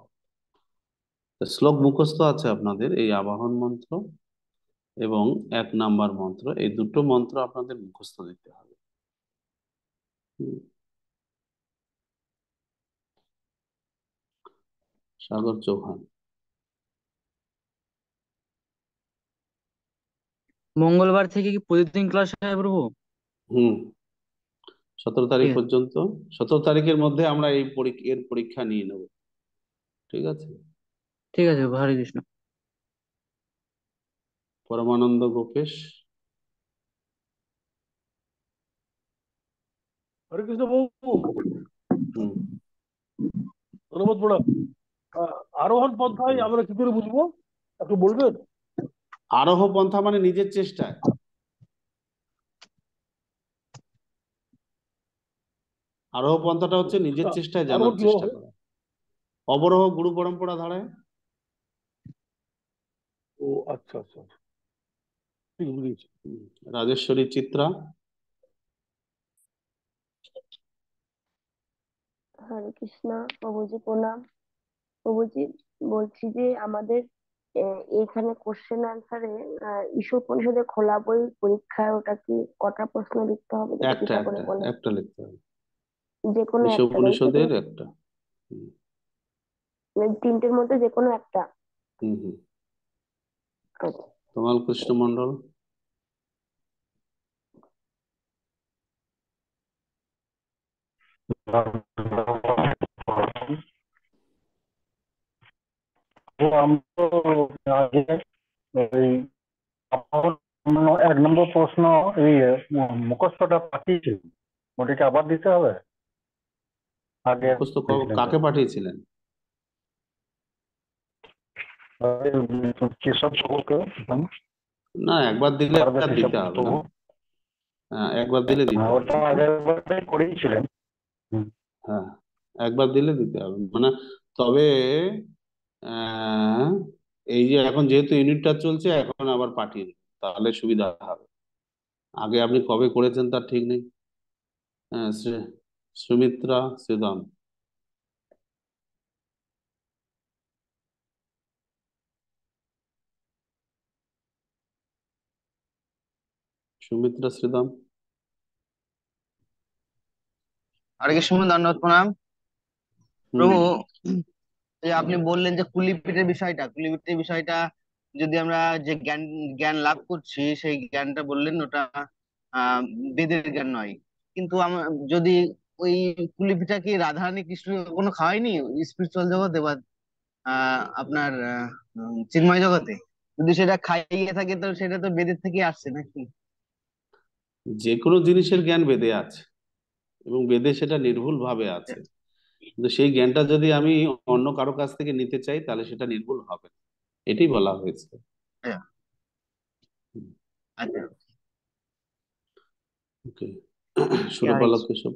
শ্লোক মুখস্থ আছে আপনাদের এই আবাহন মন্ত্র এবং এক নাম্বার মন্ত্র এই দুটো মন্ত্র আপনাদের মুখস্থ দিতে হবে সাগর চৌহান মঙ্গলবার থেকে কি প্রতিদিন ক্লাস হয় প্রভু হুম সতেরো তারিখ পর্যন্ত সতেরো তারিখের মধ্যে আমরা এই এর পরীক্ষা নিয়ে নেব ঠিক আছে ঠিক আছে হরে কৃষ্ণ পরমানন্দ গোপেশ হরে কৃষ্ণ বাবু ধন্যবাদ প্রণাম আরোহণ পন্থায় আমরা কি করে বুঝবো একটু বলবেন আরোহ পন্থা মানে নিজের চেষ্টায় আরোহ পন্থাটা হচ্ছে নিজের আচ্ছা, চেষ্টায় জানার চেষ্টা অবরোহ গুরু পরম্পরা ধারায় ও আচ্ছা আচ্ছা, আচ্ছা। রাজেশ্বরী চিত্রা হরে কৃষ্ণ প্রভুজি প্রণাম প্রভুজি বলছি যে আমাদের এইখানে কোশ্চেন আনসারে ঈশ্বর পরিষদে খোলা বই পরীক্ষায় ওটা কি কটা প্রশ্ন লিখতে হবে একটা একটা একটা লিখতে হবে যে কোনো ঈশ্বর উপনিষদের একটা মানে তিনটের মধ্যে যে কোনো একটা হুম হুম তোমাল কৃষ্ণ মন্ডল এক নম্বর প্রশ্ন এই মুখস্থটা পাঠিয়েছি ওটাকে আবার দিতে হবে আগে কাকে পাঠিয়েছিলেন না একবার দিতে হবে হ্যাঁ, হ্যাঁ, হ্যাঁ একবার দিলে দিতে হবে মানে তবে এই যে এখন যেহেতু ইউনিটটা চলছে এখন আবার পাঠিয়ে তাহলে সুবিধা হবে আগে আপনি কবে করেছেন তার ঠিক নেই হ্যাঁ সুমিত্রা শ্রীদান্ত সুমিত্রা শ্রীদাম আরেকে সময় ধন্যবাদ প্রণাম প্রভু আপনি বললেন যে কুলিপিটের বিষয়টা কুলিপিটের বিষয়টা যদি আমরা যে জ্ঞান জ্ঞান লাভ করছি সেই জ্ঞানটা বললেন ওটা বেদের জ্ঞান নয় কিন্তু যদি ওই কুলিপিটা কি রাধারানী কৃষ্ণ কোনো খাওয়াইনি স্পিরিচুয়াল জগতে বা আপনার চিন্ময় জগতে যদি সেটা খাইয়ে থাকে তো সেটা তো বেদের থেকে আসছে নাকি যে কোনো জিনিসের জ্ঞান বেদে আছে এবং বেদে সেটা নির্ভুল ভাবে আছে কিন্তু সেই জ্ঞানটা যদি আমি অন্য কারো কাছ থেকে নিতে চাই তাহলে সেটা নির্ভুল হবে এটাই বলা হয়েছে হ্যাঁ। আচ্ছা।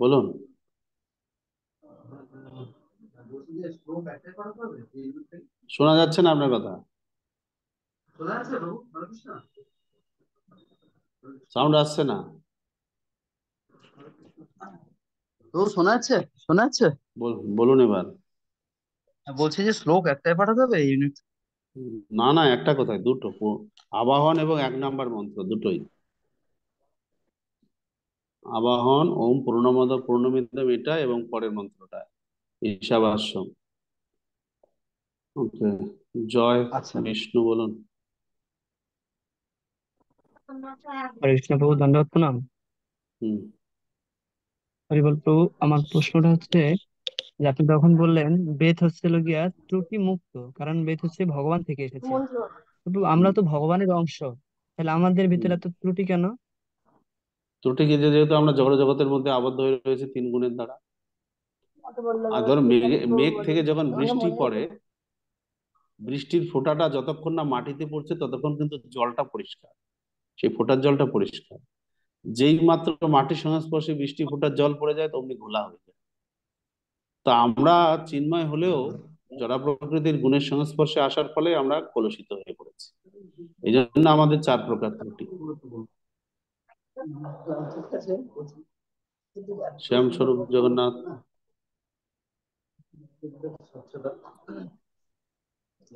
বলুন শোনা যাচ্ছে না আপনার কথা সাউন্ড আসছে না তো শোনা যাচ্ছে শোনা যাচ্ছে বলুন এবার হ্যাঁ, বলছি যে শ্লোক একটাই পাঠাতে হবে ইউনিট না না একটা কোথায় দুটো আবাহন এবং এক নাম্বার মন্ত্র দুটোই আবাহন ওম পূর্ণমদ পূর্ণমিদম এটা এবং পরের মন্ত্রটা ঈশাবাস্যম ওকে জয় আচ্ছা। বিষ্ণু বলুন কৃষ্ণ প্রভু ধন্যবাদ প্রণাম হুম হরিবল প্রভু আমার প্রশ্নটা হচ্ছে যে আপনি তখন বললেন বেদ হচ্ছে গিয়া ত্রুটি মুক্ত কারণ বেদ হচ্ছে ভগবান থেকে এসেছে কিন্তু আমরা তো ভগবানের অংশ তাহলে আমাদের ভিতরে এত ত্রুটি কেন ত্রুটি কি যেহেতু আমরা জড় জগতের মধ্যে আবদ্ধ হয়ে রয়েছে তিন গুণের দ্বারা ধরো মেঘ থেকে যখন বৃষ্টি পড়ে বৃষ্টির ফোঁটাটা যতক্ষণ না মাটিতে পড়ছে ততক্ষণ কিন্তু জলটা পরিষ্কার সেই ফোটার জলটা পরিষ্কার যেই মাত্র মাটির সংস্পর্শে বৃষ্টি ফোটার জল পড়ে যায় তমনি ঘোলা হয়ে যায় তা আমরা চিন্ময় হলেও জড়া প্রকৃতির গুণের সংস্পর্শে আসার ফলে আমরা কলুষিত হয়ে পড়েছি এই জন্য আমাদের চার প্রকার ত্রুটি আচ্ছা, শ্যাম স্বরূপ জগন্নাথ হ্যাঁ,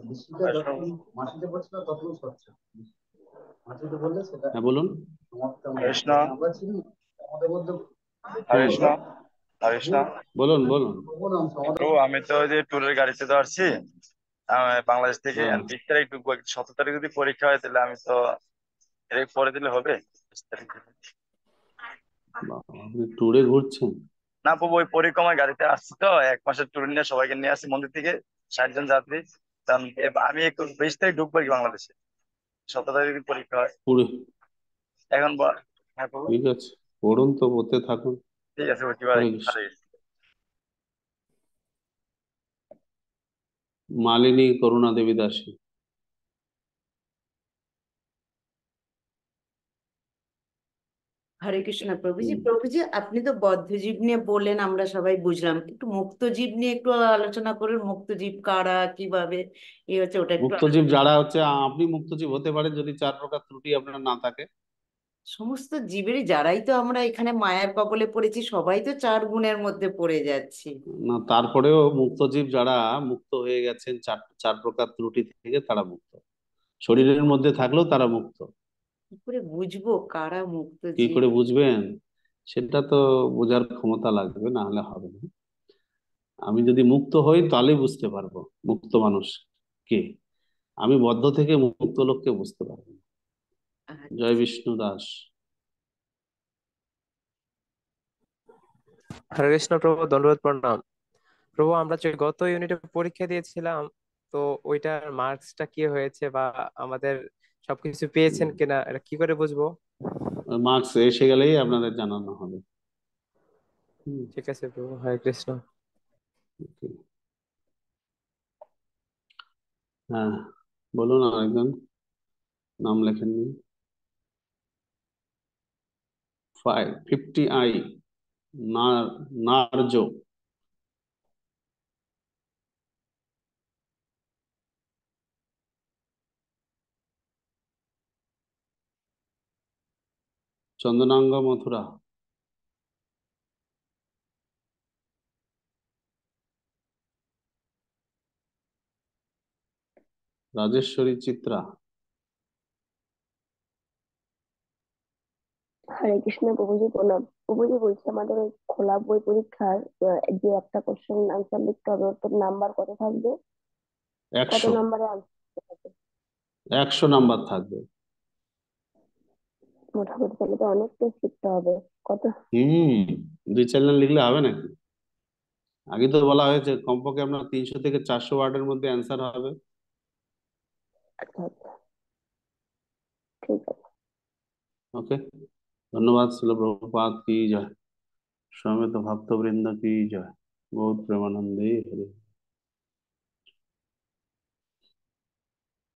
আমি তো যে ট্যুরের গাড়িতে তো আসছি বাংলাদেশ থেকে হ্যাঁ। বিশ তারিখ ঢুকবো সতেরো তারিখ যদি পরীক্ষা হয় তাহলে আমি তো এর পরে দিলে হবে ট্যুরে ঘুরছেন না বাবু ওই পরিক্রমা গাড়িতে আসছি তো এক মাসের ট্যুর নিয়ে সবাইকে নিয়ে আসছি মন্দির থেকে ষাট জন যাত্রী আমি একটু বিশ তারিখ ঢুকবো কি বাংলাদেশে সতেরো তারিখ পরীক্ষা হয় এখন হ্যাঁ ঠিক আছে পড়ুন তো পড়তে থাকুন ঠিক আছে মালিনী করুণা দেবী দাসী হরে কৃষ্ণ প্রভুজি প্রভুজি আপনি তো বদ্ধজীব নিয়ে বললেন আমরা সবাই বুঝলাম একটু মুক্তজীব নিয়ে একটু আলোচনা করুন মুক্তজীব কারা কিভাবে এই হচ্ছে ওটা একটু মুক্তজীব যারা হচ্ছে আপনি মুক্তজীব হতে পারেন যদি চার প্রকার ত্রুটি আপনার না থাকে সমস্ত জীবেরই যারাই তো আমরা এখানে মায়ার কবলে পড়েছি সবাই তো চার গুণের মধ্যে পড়ে যাচ্ছি না তারপরেও মুক্তজীব যারা মুক্ত হয়ে গেছেন চার চার প্রকার ত্রুটি থেকে তারা মুক্ত শরীরের মধ্যে থাকলেও তারা মুক্ত কি করে বুঝবো কারা মুক্ত কি করে বুঝবেন সেটা তো বোঝার ক্ষমতা লাগবে না হলে হবে না আমি যদি মুক্ত হই তাহলে বুঝতে পারবো মুক্ত মানুষ কে আমি বদ্ধ থেকে মুক্ত লোককে বুঝতে পারবো আচ্ছা। জয় বিষ্ণু দাস হরে কৃষ্ণ প্রভু ধন্যবাদ প্রণাম প্রভু আমরা যে গত ইউনিটে পরীক্ষা দিয়েছিলাম তো ওইটার মার্কসটা কি হয়েছে বা আমাদের সবকিছু পেয়েছেন কিনা এটা কি করে বুঝবো মার্কস এসে গেলেই আপনাদের জানানো হবে ঠিক আছে প্রভু হরে কৃষ্ণ হ্যাঁ বলুন আরেকজন নাম লেখেননি ফাইভ ফিফটি আই নার্জো চন্দনাঙ্গ মথুরা রাজেশ্বরী চিত্রা হরে কৃষ্ণ প্রভুজি প্রণাম প্রভুজি বলছি আমাদের ওই খোলা বই পরীক্ষার যে একটা কোশ্চেন আনসার লিখতে হবে ওর নাম্বার কত থাকবে কত নাম্বারে একশো নাম্বার থাকবে মোটামুটি তাহলে তো অনেকটাই শিখতে হবে কত হুম দুই চার লাইন লিখলে হবে নাকি আগে তো বলা হয়েছে কমপক্ষে আপনার তিনশো থেকে চারশো ওয়ার্ডের মধ্যে অ্যান্সার হবে আচ্ছা আচ্ছা ঠিক আছে ওকে ধন্যবাদ শিল প্রভুপাত কি জয় সমেত ভক্তবৃন্দ কি জয় বহুত প্রেমানন্দে হরি